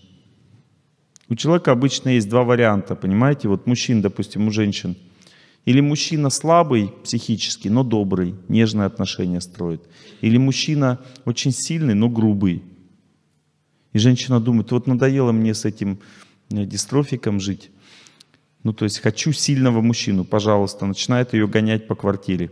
[SPEAKER 1] У человека обычно есть два варианта, понимаете? Вот мужчин, допустим, у женщин. Или мужчина слабый психически, но добрый, нежные отношения строит. Или мужчина очень сильный, но грубый. И женщина думает, вот надоело мне с этим э, дистрофиком жить. Ну, то есть хочу сильного мужчину, пожалуйста, начинает ее гонять по квартире.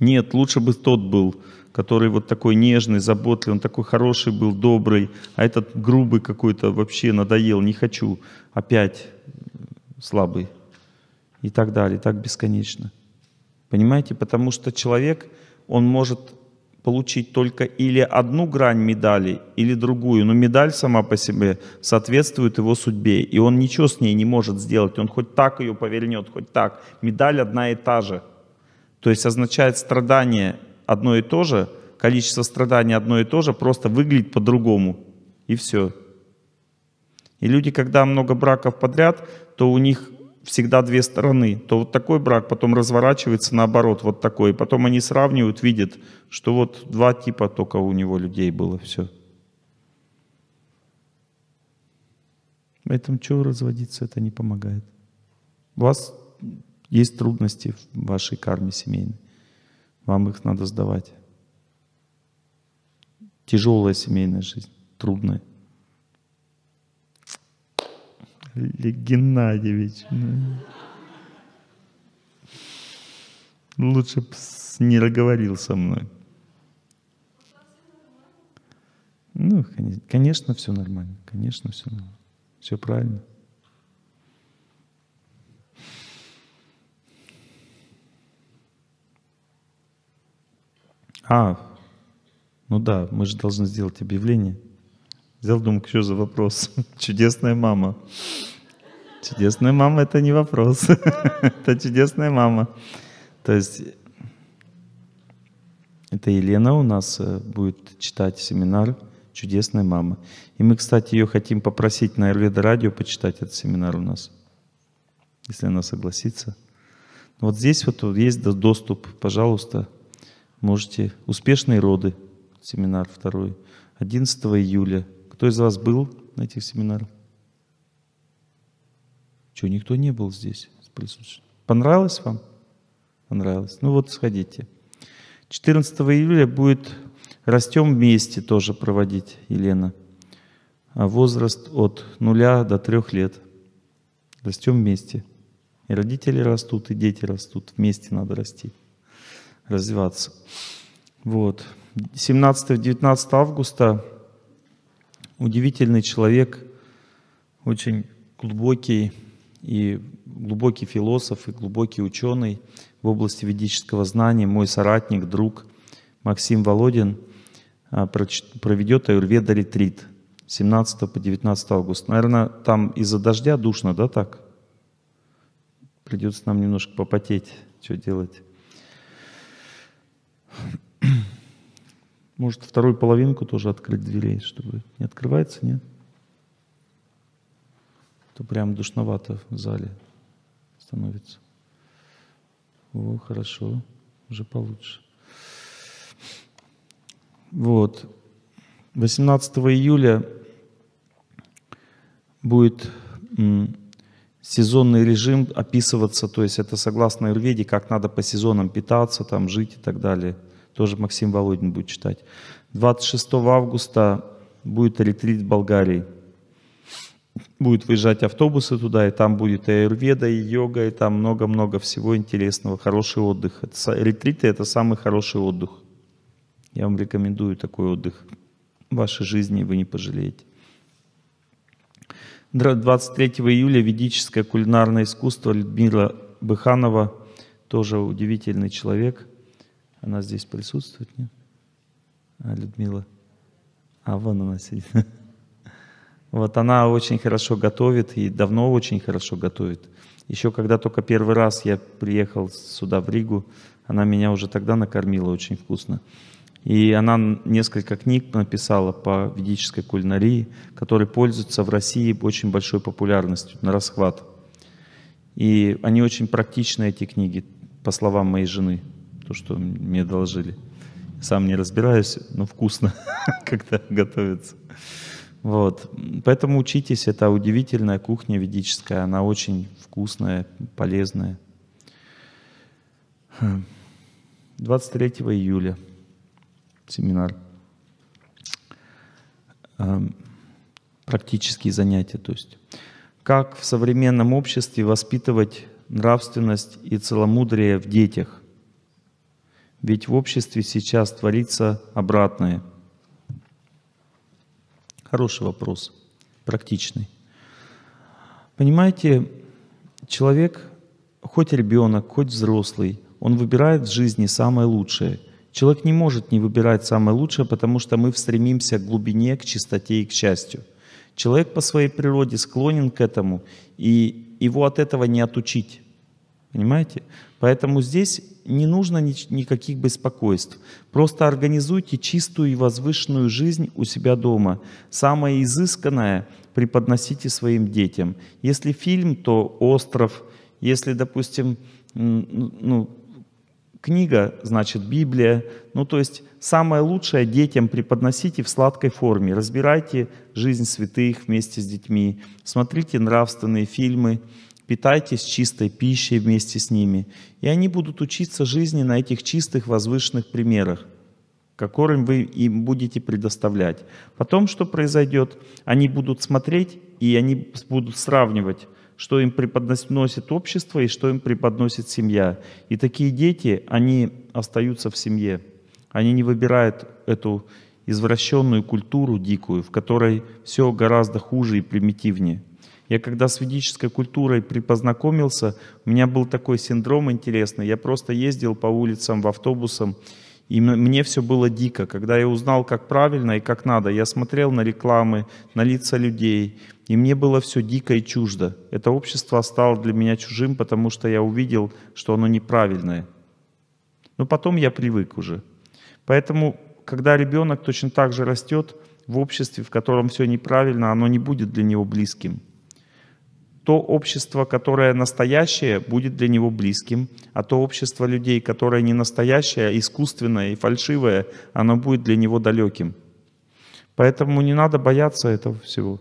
[SPEAKER 1] Нет, лучше бы тот был, который вот такой нежный, заботливый, он такой хороший был, добрый, а этот грубый какой-то вообще надоел, не хочу, опять слабый и так далее, и так бесконечно. Понимаете, потому что человек, он может получить только или одну грань медали, или другую, но медаль сама по себе соответствует его судьбе, и он ничего с ней не может сделать, он хоть так ее повернет, хоть так. Медаль одна и та же – то есть означает страдание одно и то же, количество страданий одно и то же, просто выглядит по-другому. И все. И люди, когда много браков подряд, то у них всегда две стороны. То вот такой брак потом разворачивается наоборот, вот такой. Потом они сравнивают, видят, что вот два типа только у него людей было, все. Поэтому чего разводиться, это не помогает. Вас есть трудности в вашей карме семейной. Вам их надо сдавать. Тяжелая семейная жизнь, трудная. Геннадьевич. Ну. Лучше бы не разговаривал со мной. Ну, конечно, все нормально. Конечно, все нормально. Все правильно. А, ну да, мы же должны сделать объявление. Взял, думаю, что за вопрос? Чудесная мама. Чудесная мама — это не вопрос. это чудесная мама. То есть это Елена у нас э, будет читать семинар «Чудесная мама». И мы, кстати, ее хотим попросить на Аюрведа Радио почитать этот семинар у нас, если она согласится. Вот здесь вот есть доступ, пожалуйста, можете. Успешные роды, семинар второй, 11 июля. Кто из вас был на этих семинарах? Что, никто не был здесь? Понравилось вам? Понравилось. Ну вот, сходите. 14 июля будет «Растем вместе» тоже проводить Елена. А возраст от нуля до трех лет. Растем вместе. И родители растут, и дети растут. Вместе надо расти развиваться. Вот. 17-19 августа удивительный человек, очень глубокий и глубокий философ и глубокий ученый в области ведического знания, мой соратник, друг Максим Володин а, проведет аюрведа ретрит 17 по 19 августа. Наверное, там из-за дождя душно, да, так? Придется нам немножко попотеть, что делать. Может, вторую половинку тоже открыть дверей, чтобы не открывается, нет? То прям душновато в зале становится. О, хорошо, уже получше. Вот. 18 июля будет сезонный режим описываться, то есть это согласно Ирведе, как надо по сезонам питаться, там жить и так далее – тоже Максим Володин будет читать. 26 августа будет ретрит в Болгарии. Будет выезжать автобусы туда, и там будет и аюрведа, и йога, и там много-много всего интересного. Хороший отдых. Это, ретриты – это самый хороший отдых. Я вам рекомендую такой отдых. В вашей жизни вы не пожалеете. 23 июля ведическое кулинарное искусство Людмила Быханова, тоже удивительный человек – она здесь присутствует, нет? А, Людмила. А, вон она сидит. Вот она очень хорошо готовит и давно очень хорошо готовит. Еще когда только первый раз я приехал сюда, в Ригу, она меня уже тогда накормила очень вкусно. И она несколько книг написала по ведической кулинарии, которые пользуются в России очень большой популярностью, на расхват. И они очень практичны, эти книги, по словам моей жены то, что мне доложили. Сам не разбираюсь, но вкусно, когда готовится. Вот. Поэтому учитесь, это удивительная кухня ведическая, она очень вкусная, полезная. 23 июля семинар. Эм, практические занятия, то есть. Как в современном обществе воспитывать нравственность и целомудрие в детях – ведь в обществе сейчас творится обратное. Хороший вопрос, практичный. Понимаете, человек, хоть ребенок, хоть взрослый, он выбирает в жизни самое лучшее. Человек не может не выбирать самое лучшее, потому что мы стремимся к глубине, к чистоте и к счастью. Человек по своей природе склонен к этому, и его от этого не отучить. Понимаете? Поэтому здесь не нужно ни, никаких беспокойств. Просто организуйте чистую и возвышенную жизнь у себя дома. Самое изысканное преподносите своим детям. Если фильм, то остров. Если, допустим, ну, ну, книга, значит Библия. Ну, то есть самое лучшее детям преподносите в сладкой форме. Разбирайте жизнь святых вместе с детьми. Смотрите нравственные фильмы питайтесь чистой пищей вместе с ними, и они будут учиться жизни на этих чистых возвышенных примерах, которым вы им будете предоставлять. Потом что произойдет? Они будут смотреть, и они будут сравнивать, что им преподносит общество и что им преподносит семья. И такие дети, они остаются в семье. Они не выбирают эту извращенную культуру дикую, в которой все гораздо хуже и примитивнее. Я когда с ведической культурой припознакомился, у меня был такой синдром интересный. Я просто ездил по улицам в автобусом, и мне все было дико. Когда я узнал, как правильно и как надо, я смотрел на рекламы, на лица людей, и мне было все дико и чуждо. Это общество стало для меня чужим, потому что я увидел, что оно неправильное. Но потом я привык уже. Поэтому, когда ребенок точно так же растет в обществе, в котором все неправильно, оно не будет для него близким то общество, которое настоящее, будет для него близким, а то общество людей, которое не настоящее, а искусственное и фальшивое, оно будет для него далеким. Поэтому не надо бояться этого всего.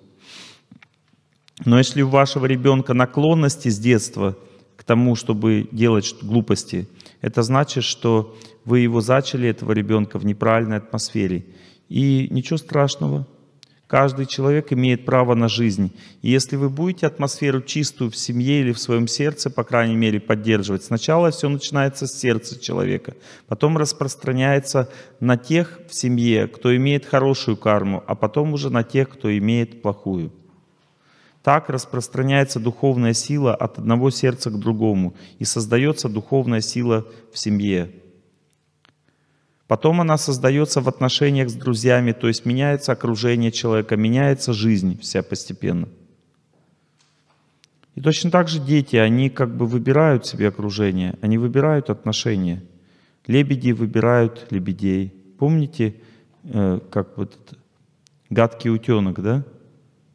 [SPEAKER 1] Но если у вашего ребенка наклонности с детства к тому, чтобы делать глупости, это значит, что вы его зачали, этого ребенка, в неправильной атмосфере. И ничего страшного – Каждый человек имеет право на жизнь. И если вы будете атмосферу чистую в семье или в своем сердце, по крайней мере, поддерживать, сначала все начинается с сердца человека, потом распространяется на тех в семье, кто имеет хорошую карму, а потом уже на тех, кто имеет плохую. Так распространяется духовная сила от одного сердца к другому, и создается духовная сила в семье. Потом она создается в отношениях с друзьями, то есть меняется окружение человека, меняется жизнь вся постепенно. И точно так же дети, они как бы выбирают себе окружение, они выбирают отношения. Лебеди выбирают лебедей. Помните, э, как вот этот гадкий утенок, да?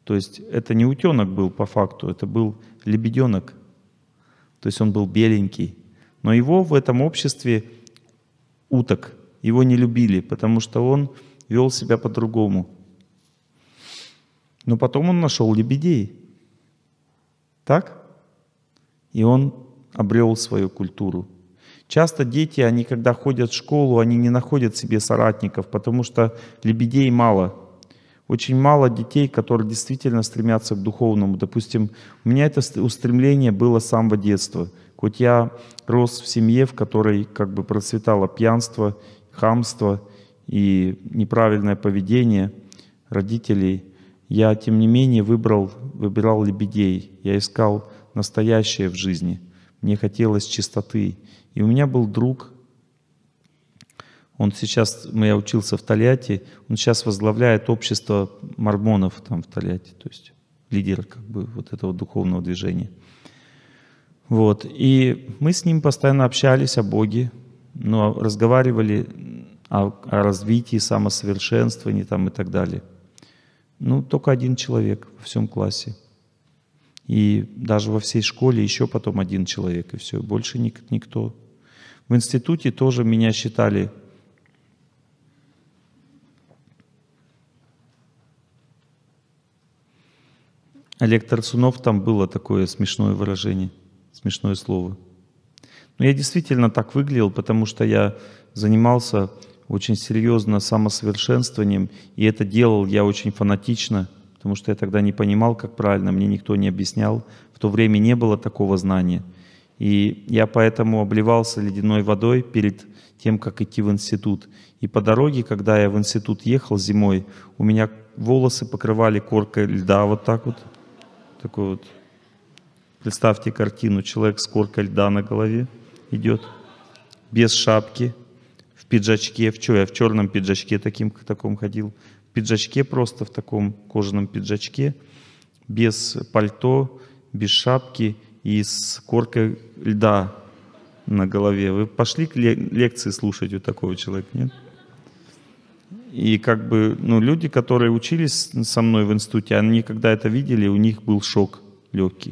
[SPEAKER 1] То есть это не утенок был по факту, это был лебеденок. То есть он был беленький. Но его в этом обществе уток – его не любили, потому что он вел себя по-другому. Но потом он нашел лебедей. Так? И он обрел свою культуру. Часто дети, они когда ходят в школу, они не находят себе соратников, потому что лебедей мало. Очень мало детей, которые действительно стремятся к духовному. Допустим, у меня это устремление было с самого детства. Хоть я рос в семье, в которой как бы процветало пьянство хамство и неправильное поведение родителей, я, тем не менее, выбрал, выбирал лебедей. Я искал настоящее в жизни. Мне хотелось чистоты. И у меня был друг, он сейчас, ну, я учился в Тольятти, он сейчас возглавляет общество мормонов там в Тольятти, то есть лидер как бы вот этого духовного движения. Вот. И мы с ним постоянно общались о Боге, ну, а разговаривали о, о развитии, самосовершенствовании там и так далее. Ну, только один человек во всем классе. И даже во всей школе еще потом один человек, и все, больше ник- никто. В институте тоже меня считали Олег Тарцунов, там было такое смешное выражение, смешное слово – но ну, я действительно так выглядел, потому что я занимался очень серьезно самосовершенствованием, и это делал я очень фанатично, потому что я тогда не понимал, как правильно, мне никто не объяснял. В то время не было такого знания. И я поэтому обливался ледяной водой перед тем, как идти в институт. И по дороге, когда я в институт ехал зимой, у меня волосы покрывали коркой льда вот так вот. Такой вот. Представьте картину, человек с коркой льда на голове идет, без шапки, в пиджачке, в чё, я в черном пиджачке таким, таком ходил, в пиджачке просто, в таком кожаном пиджачке, без пальто, без шапки и с коркой льда на голове. Вы пошли к лекции слушать у такого человека, нет? И как бы, ну, люди, которые учились со мной в институте, они когда это видели, у них был шок легкий.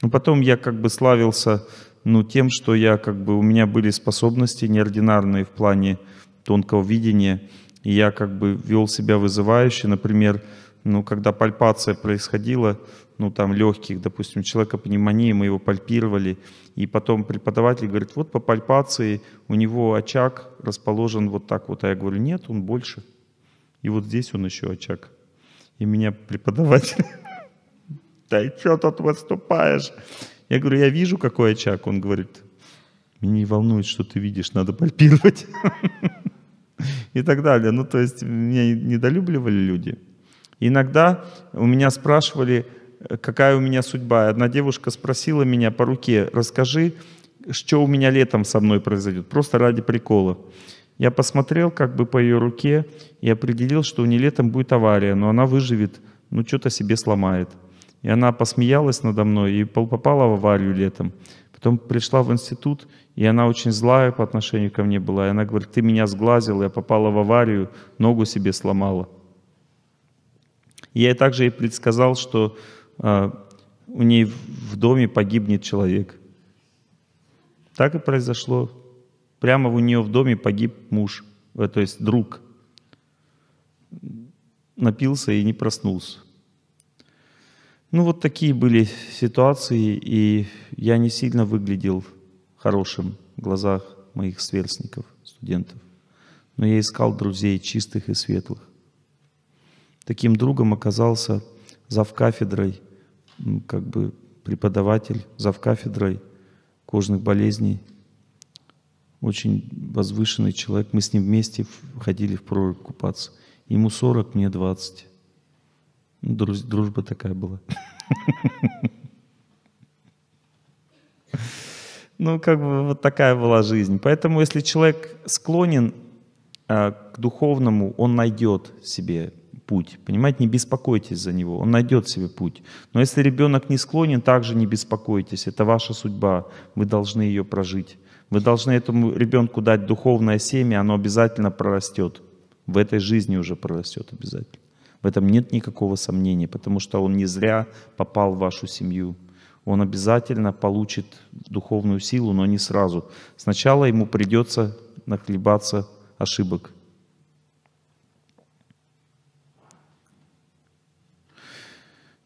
[SPEAKER 1] Но ну, потом я как бы славился ну, тем, что я как бы, у меня были способности неординарные в плане тонкого видения, и я как бы вел себя вызывающе, например, ну, когда пальпация происходила, ну, там, легких, допустим, человека пневмонии, мы его пальпировали, и потом преподаватель говорит, вот по пальпации у него очаг расположен вот так вот, а я говорю, нет, он больше, и вот здесь он еще очаг. И меня преподаватель, да и что тут выступаешь? Я говорю, я вижу, какой очаг. Он говорит, меня не волнует, что ты видишь, надо пальпировать. И так далее. Ну, то есть меня недолюбливали люди. Иногда у меня спрашивали, какая у меня судьба. Одна девушка спросила меня по руке, расскажи, что у меня летом со мной произойдет, просто ради прикола. Я посмотрел как бы по ее руке и определил, что у нее летом будет авария, но она выживет, ну что-то себе сломает. И она посмеялась надо мной и попала в аварию летом. Потом пришла в институт, и она очень злая по отношению ко мне была. И она говорит, ты меня сглазил, я попала в аварию, ногу себе сломала. И я также ей предсказал, что э, у ней в доме погибнет человек. Так и произошло. Прямо у нее в доме погиб муж, э, то есть друг. Напился и не проснулся. Ну, вот такие были ситуации, и я не сильно выглядел хорошим в глазах моих сверстников, студентов. Но я искал друзей чистых и светлых. Таким другом оказался зав кафедрой, как бы преподаватель, зав кафедрой кожных болезней. Очень возвышенный человек. Мы с ним вместе ходили в прорубь купаться. Ему 40, мне 20. Ну, друз, дружба такая была. Ну, как бы вот такая была жизнь. Поэтому, если человек склонен э, к духовному, он найдет себе путь. Понимаете, не беспокойтесь за него, он найдет себе путь. Но если ребенок не склонен, также не беспокойтесь. Это ваша судьба, вы должны ее прожить. Вы должны этому ребенку дать духовное семя, оно обязательно прорастет. В этой жизни уже прорастет обязательно. В этом нет никакого сомнения, потому что он не зря попал в вашу семью. Он обязательно получит духовную силу, но не сразу. Сначала ему придется нахлебаться ошибок.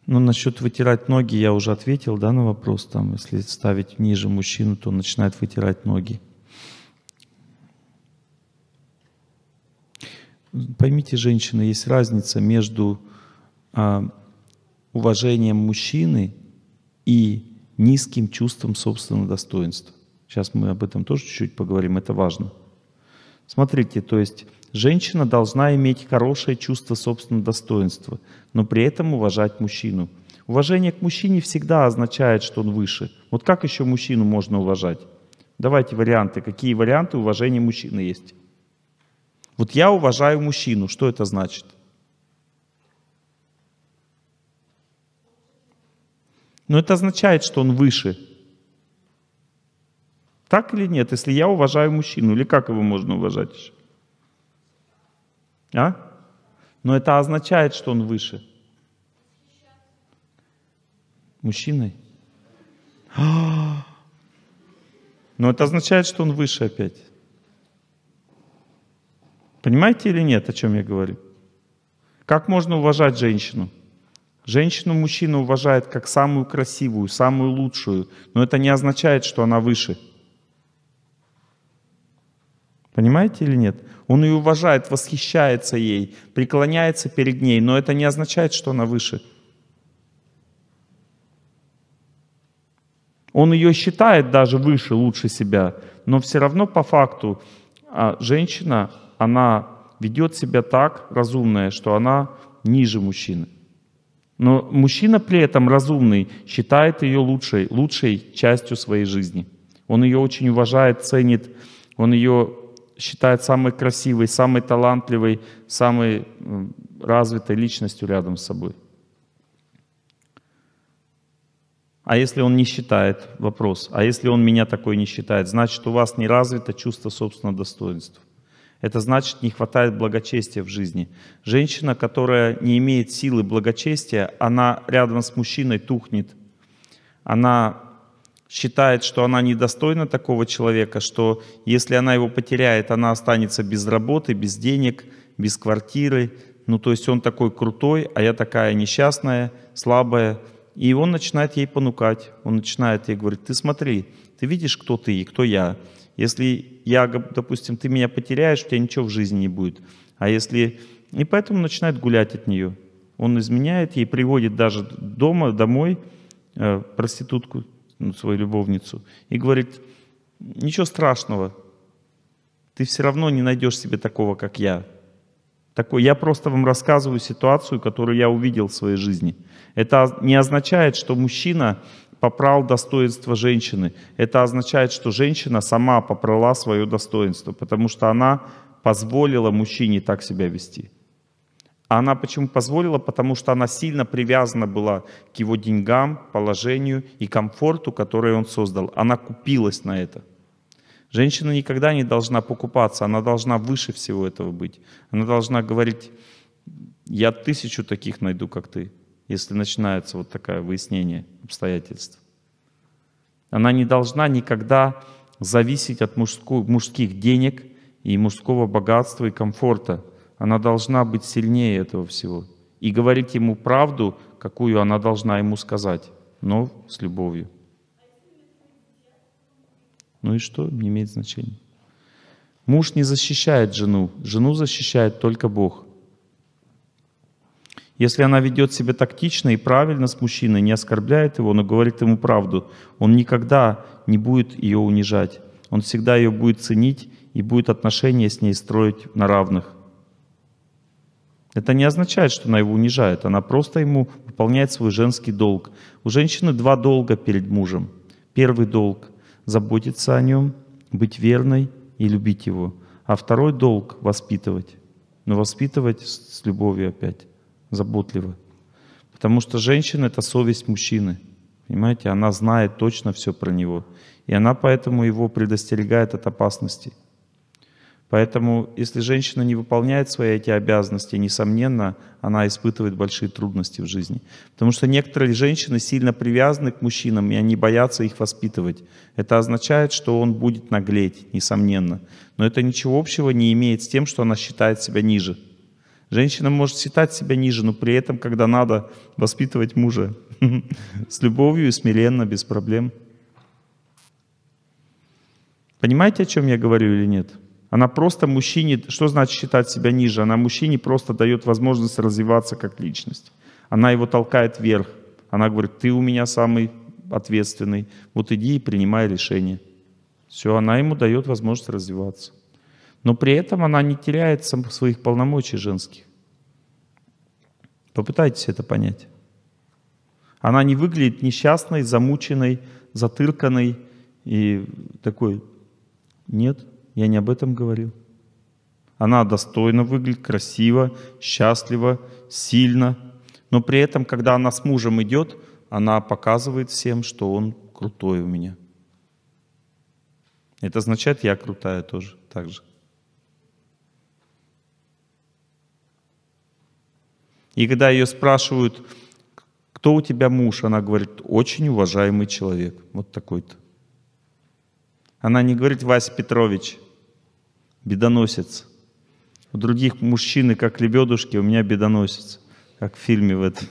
[SPEAKER 1] Ну, насчет вытирать ноги я уже ответил, да, на вопрос. Там, если ставить ниже мужчину, то он начинает вытирать ноги. Поймите, женщина, есть разница между а, уважением мужчины и низким чувством собственного достоинства. Сейчас мы об этом тоже чуть-чуть поговорим, это важно. Смотрите, то есть женщина должна иметь хорошее чувство собственного достоинства, но при этом уважать мужчину. Уважение к мужчине всегда означает, что он выше. Вот как еще мужчину можно уважать? Давайте варианты. Какие варианты уважения мужчины есть? Вот я уважаю мужчину. Что это значит? Но это означает, что он выше. Так или нет, если я уважаю мужчину, или как его можно уважать еще? А? Но это означает, что он выше. Мужчиной? Но это означает, что он выше опять. Понимаете или нет, о чем я говорю? Как можно уважать женщину? Женщину мужчина уважает как самую красивую, самую лучшую, но это не означает, что она выше. Понимаете или нет? Он ее уважает, восхищается ей, преклоняется перед ней, но это не означает, что она выше. Он ее считает даже выше, лучше себя, но все равно по факту а, женщина она ведет себя так, разумная, что она ниже мужчины. Но мужчина при этом разумный считает ее лучшей, лучшей частью своей жизни. Он ее очень уважает, ценит, он ее считает самой красивой, самой талантливой, самой развитой личностью рядом с собой. А если он не считает, вопрос, а если он меня такой не считает, значит у вас не развито чувство собственного достоинства. Это значит, не хватает благочестия в жизни. Женщина, которая не имеет силы благочестия, она рядом с мужчиной тухнет. Она считает, что она недостойна такого человека, что если она его потеряет, она останется без работы, без денег, без квартиры. Ну, то есть он такой крутой, а я такая несчастная, слабая. И он начинает ей понукать, он начинает ей говорить, ты смотри, ты видишь, кто ты и кто я. Если я, допустим, ты меня потеряешь, у тебя ничего в жизни не будет. А если... И поэтому начинает гулять от нее. Он изменяет ей, приводит даже дома, домой э, проститутку, ну, свою любовницу, и говорит, ничего страшного, ты все равно не найдешь себе такого, как я. Такой, я просто вам рассказываю ситуацию, которую я увидел в своей жизни. Это не означает, что мужчина попрал достоинство женщины. Это означает, что женщина сама попрала свое достоинство, потому что она позволила мужчине так себя вести. А она почему позволила? Потому что она сильно привязана была к его деньгам, положению и комфорту, который он создал. Она купилась на это. Женщина никогда не должна покупаться, она должна выше всего этого быть. Она должна говорить, я тысячу таких найду, как ты, если начинается вот такое выяснение обстоятельств. Она не должна никогда зависеть от мужских денег и мужского богатства и комфорта. Она должна быть сильнее этого всего и говорить ему правду, какую она должна ему сказать, но с любовью. Ну и что, не имеет значения. Муж не защищает жену, жену защищает только Бог – если она ведет себя тактично и правильно с мужчиной, не оскорбляет его, но говорит ему правду, он никогда не будет ее унижать. Он всегда ее будет ценить и будет отношения с ней строить на равных. Это не означает, что она его унижает, она просто ему выполняет свой женский долг. У женщины два долга перед мужем. Первый долг – заботиться о нем, быть верной и любить его. А второй долг – воспитывать. Но воспитывать с любовью опять заботливы. Потому что женщина – это совесть мужчины. Понимаете, она знает точно все про него. И она поэтому его предостерегает от опасностей. Поэтому, если женщина не выполняет свои эти обязанности, несомненно, она испытывает большие трудности в жизни. Потому что некоторые женщины сильно привязаны к мужчинам, и они боятся их воспитывать. Это означает, что он будет наглеть, несомненно. Но это ничего общего не имеет с тем, что она считает себя ниже. Женщина может считать себя ниже, но при этом, когда надо, воспитывать мужа с любовью и смиренно, без проблем. Понимаете, о чем я говорю или нет? Она просто мужчине, что значит считать себя ниже? Она мужчине просто дает возможность развиваться как личность. Она его толкает вверх. Она говорит, ты у меня самый ответственный, вот иди и принимай решение. Все, она ему дает возможность развиваться но при этом она не теряет своих полномочий женских. Попытайтесь это понять. Она не выглядит несчастной, замученной, затырканной и такой, нет, я не об этом говорил. Она достойно выглядит, красиво, счастливо, сильно. Но при этом, когда она с мужем идет, она показывает всем, что он крутой у меня. Это означает, я крутая тоже, так же. И когда ее спрашивают, кто у тебя муж, она говорит, очень уважаемый человек, вот такой-то. Она не говорит, Вася Петрович, бедоносец. У других мужчины, как лебедушки, у меня бедоносец, как в фильме в этом.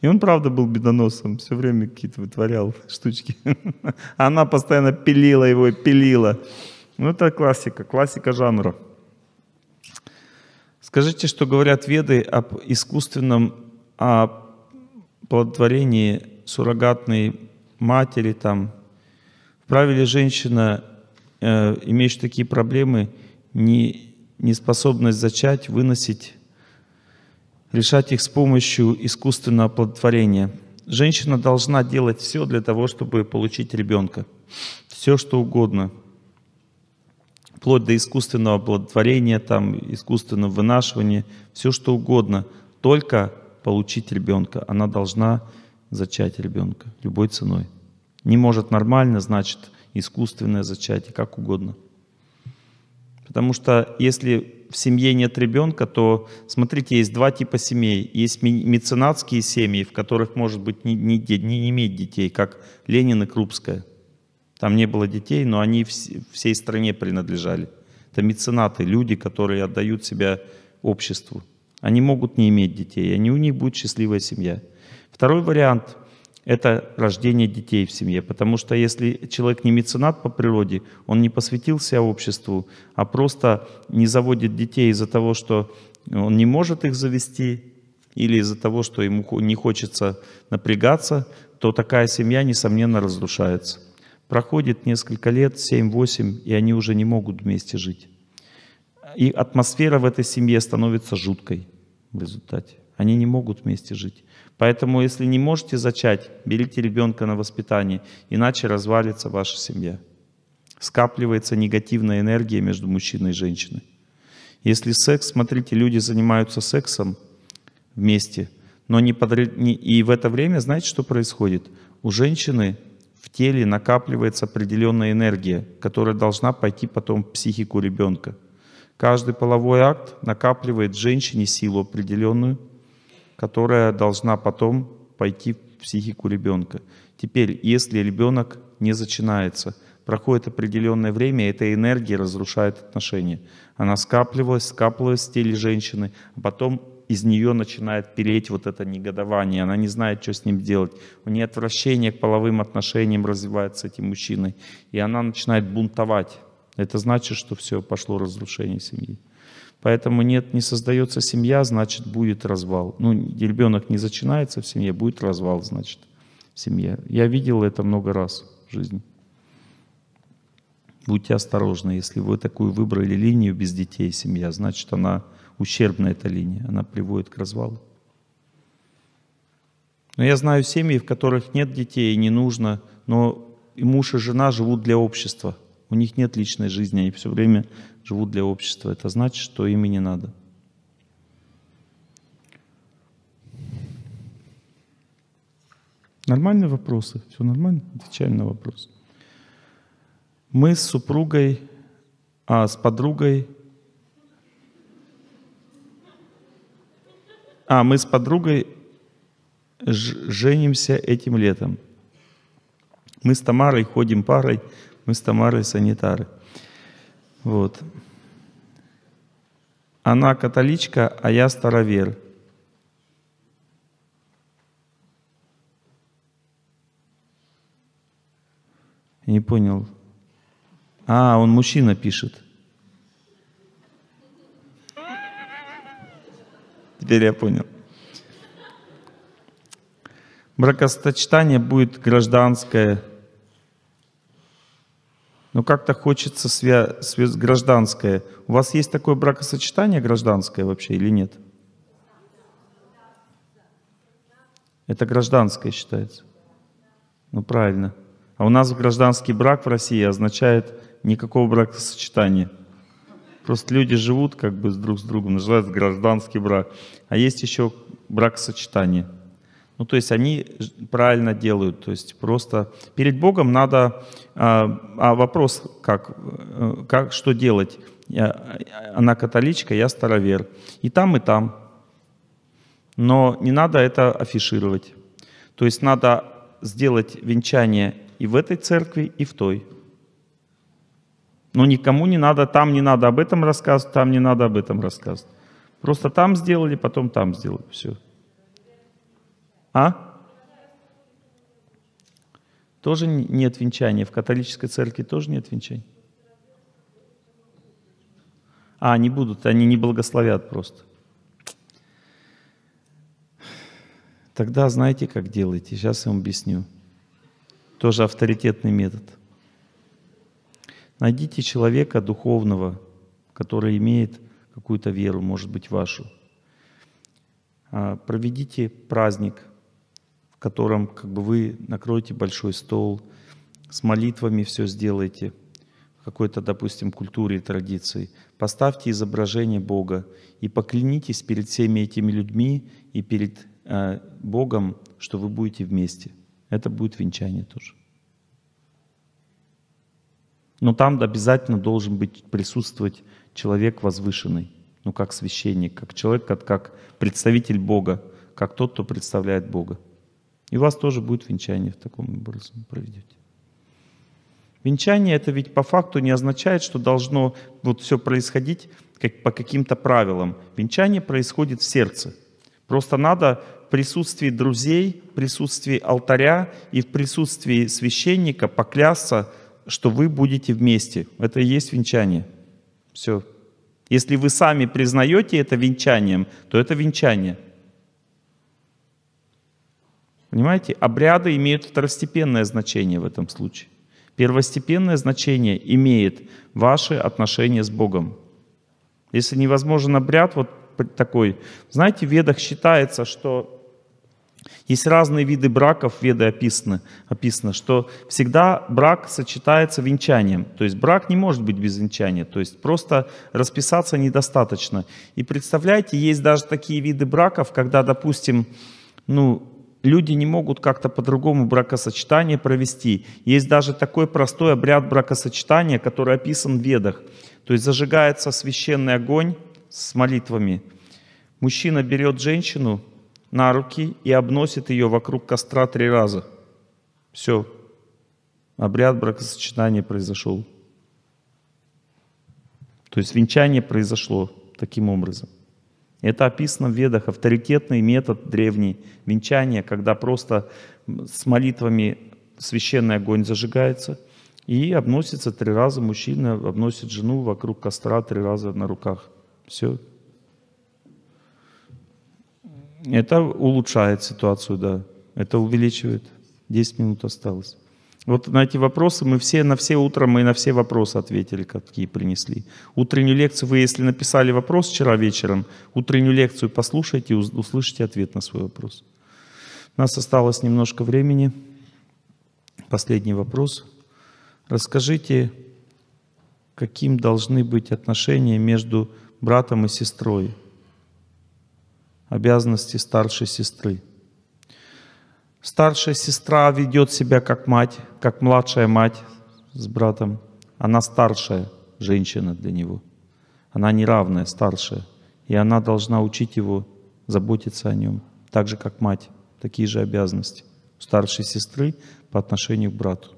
[SPEAKER 1] И он, правда, был бедоносом, все время какие-то вытворял штучки. Она постоянно пилила его и пилила. Ну, это классика, классика жанра. Скажите, что говорят веды об искусственном оплодотворении суррогатной матери там. Вправе ли женщина, э, имеющая такие проблемы, не, неспособность зачать, выносить, решать их с помощью искусственного оплодотворения? Женщина должна делать все для того, чтобы получить ребенка. Все, что угодно – вплоть до искусственного оплодотворения, там, искусственного вынашивания, все что угодно, только получить ребенка. Она должна зачать ребенка любой ценой. Не может нормально, значит искусственное зачатие, как угодно. Потому что если в семье нет ребенка, то, смотрите, есть два типа семей. Есть меценатские семьи, в которых может быть не, не, не иметь детей, как Ленин и Крупская – там не было детей, но они всей стране принадлежали. Это меценаты, люди, которые отдают себя обществу. Они могут не иметь детей, они у них будет счастливая семья. Второй вариант – это рождение детей в семье, потому что если человек не меценат по природе, он не посвятил себя обществу, а просто не заводит детей из-за того, что он не может их завести, или из-за того, что ему не хочется напрягаться, то такая семья, несомненно, разрушается. Проходит несколько лет, 7-8, и они уже не могут вместе жить. И атмосфера в этой семье становится жуткой в результате. Они не могут вместе жить. Поэтому, если не можете зачать, берите ребенка на воспитание, иначе развалится ваша семья. Скапливается негативная энергия между мужчиной и женщиной. Если секс, смотрите, люди занимаются сексом вместе, но не под... и в это время, знаете, что происходит? У женщины в теле накапливается определенная энергия, которая должна пойти потом в психику ребенка. Каждый половой акт накапливает женщине силу определенную, которая должна потом пойти в психику ребенка. Теперь, если ребенок не зачинается, проходит определенное время, эта энергия разрушает отношения. Она скапливалась, скапливалась в теле женщины, а потом из нее начинает переть вот это негодование, она не знает, что с ним делать. У нее отвращение к половым отношениям развивается этим мужчиной, и она начинает бунтовать. Это значит, что все, пошло разрушение семьи. Поэтому нет, не создается семья, значит будет развал. Ну, ребенок не зачинается в семье, будет развал, значит, в семье. Я видел это много раз в жизни. Будьте осторожны, если вы такую выбрали линию без детей семья, значит она ущербна эта линия, она приводит к развалу. Но я знаю семьи, в которых нет детей и не нужно, но и муж и жена живут для общества. У них нет личной жизни, они все время живут для общества. Это значит, что им и не надо. Нормальные вопросы? Все нормально? Отвечаем на вопрос. Мы с супругой, а с подругой А, мы с подругой женимся этим летом. Мы с Тамарой ходим парой, мы с Тамарой санитары. Вот. Она католичка, а я старовер. Не понял. А, он мужчина пишет. Теперь я понял. Бракосочетание будет гражданское. Но как-то хочется свя... Свя... гражданское. У вас есть такое бракосочетание гражданское вообще или нет? Это гражданское считается. Ну правильно. А у нас гражданский брак в России означает никакого бракосочетания. Просто люди живут как бы друг с другом, называется гражданский брак. А есть еще брак бракосочетание. Ну, то есть они правильно делают, то есть просто перед Богом надо, а, а вопрос как, э, как, что делать? Я, она католичка, я старовер. И там, и там. Но не надо это афишировать. То есть надо сделать венчание и в этой церкви, и в той. Но никому не надо, там не надо об этом рассказывать, там не надо об этом рассказывать. Просто там сделали, потом там сделали. Все. А? Тоже нет венчания. В католической церкви тоже нет венчания. А, не будут, они не благословят просто. Тогда знаете, как делаете? Сейчас я вам объясню. Тоже авторитетный метод. Найдите человека духовного, который имеет какую-то веру, может быть, вашу. А, проведите праздник, в котором как бы, вы накроете большой стол, с молитвами все сделаете, в какой-то, допустим, культуре и традиции. Поставьте изображение Бога и поклянитесь перед всеми этими людьми и перед э, Богом, что вы будете вместе. Это будет венчание тоже. Но там обязательно должен быть присутствовать человек возвышенный, ну как священник, как человек, как, как представитель Бога, как тот, кто представляет Бога. И у вас тоже будет венчание в таком образом проведете. Венчание это ведь по факту не означает, что должно вот все происходить как, по каким-то правилам. Венчание происходит в сердце. Просто надо в присутствии друзей, в присутствии алтаря и в присутствии священника поклясться, что вы будете вместе. Это и есть венчание. Все. Если вы сами признаете это венчанием, то это венчание. Понимаете? Обряды имеют второстепенное значение в этом случае. Первостепенное значение имеет ваши отношения с Богом. Если невозможен обряд, вот такой. Знаете, в ведах считается, что есть разные виды браков, веды описаны, описано, что всегда брак сочетается венчанием. То есть брак не может быть без венчания, то есть просто расписаться недостаточно. И представляете, есть даже такие виды браков, когда, допустим, ну, люди не могут как-то по-другому бракосочетание провести. Есть даже такой простой обряд бракосочетания, который описан в ведах. То есть зажигается священный огонь с молитвами. Мужчина берет женщину, на руки и обносит ее вокруг костра три раза. Все. Обряд бракосочетания произошел. То есть венчание произошло таким образом. Это описано в ведах, авторитетный метод древний венчания, когда просто с молитвами священный огонь зажигается и обносится три раза мужчина, обносит жену вокруг костра три раза на руках. Все. Это улучшает ситуацию, да. Это увеличивает. 10 минут осталось. Вот на эти вопросы мы все, на все утром мы на все вопросы ответили, какие принесли. Утреннюю лекцию, вы если написали вопрос вчера вечером, утреннюю лекцию послушайте, услышите ответ на свой вопрос. У нас осталось немножко времени. Последний вопрос. Расскажите, каким должны быть отношения между братом и сестрой – обязанности старшей сестры. Старшая сестра ведет себя как мать, как младшая мать с братом. Она старшая женщина для него. Она неравная, старшая. И она должна учить его заботиться о нем, так же как мать. Такие же обязанности у старшей сестры по отношению к брату.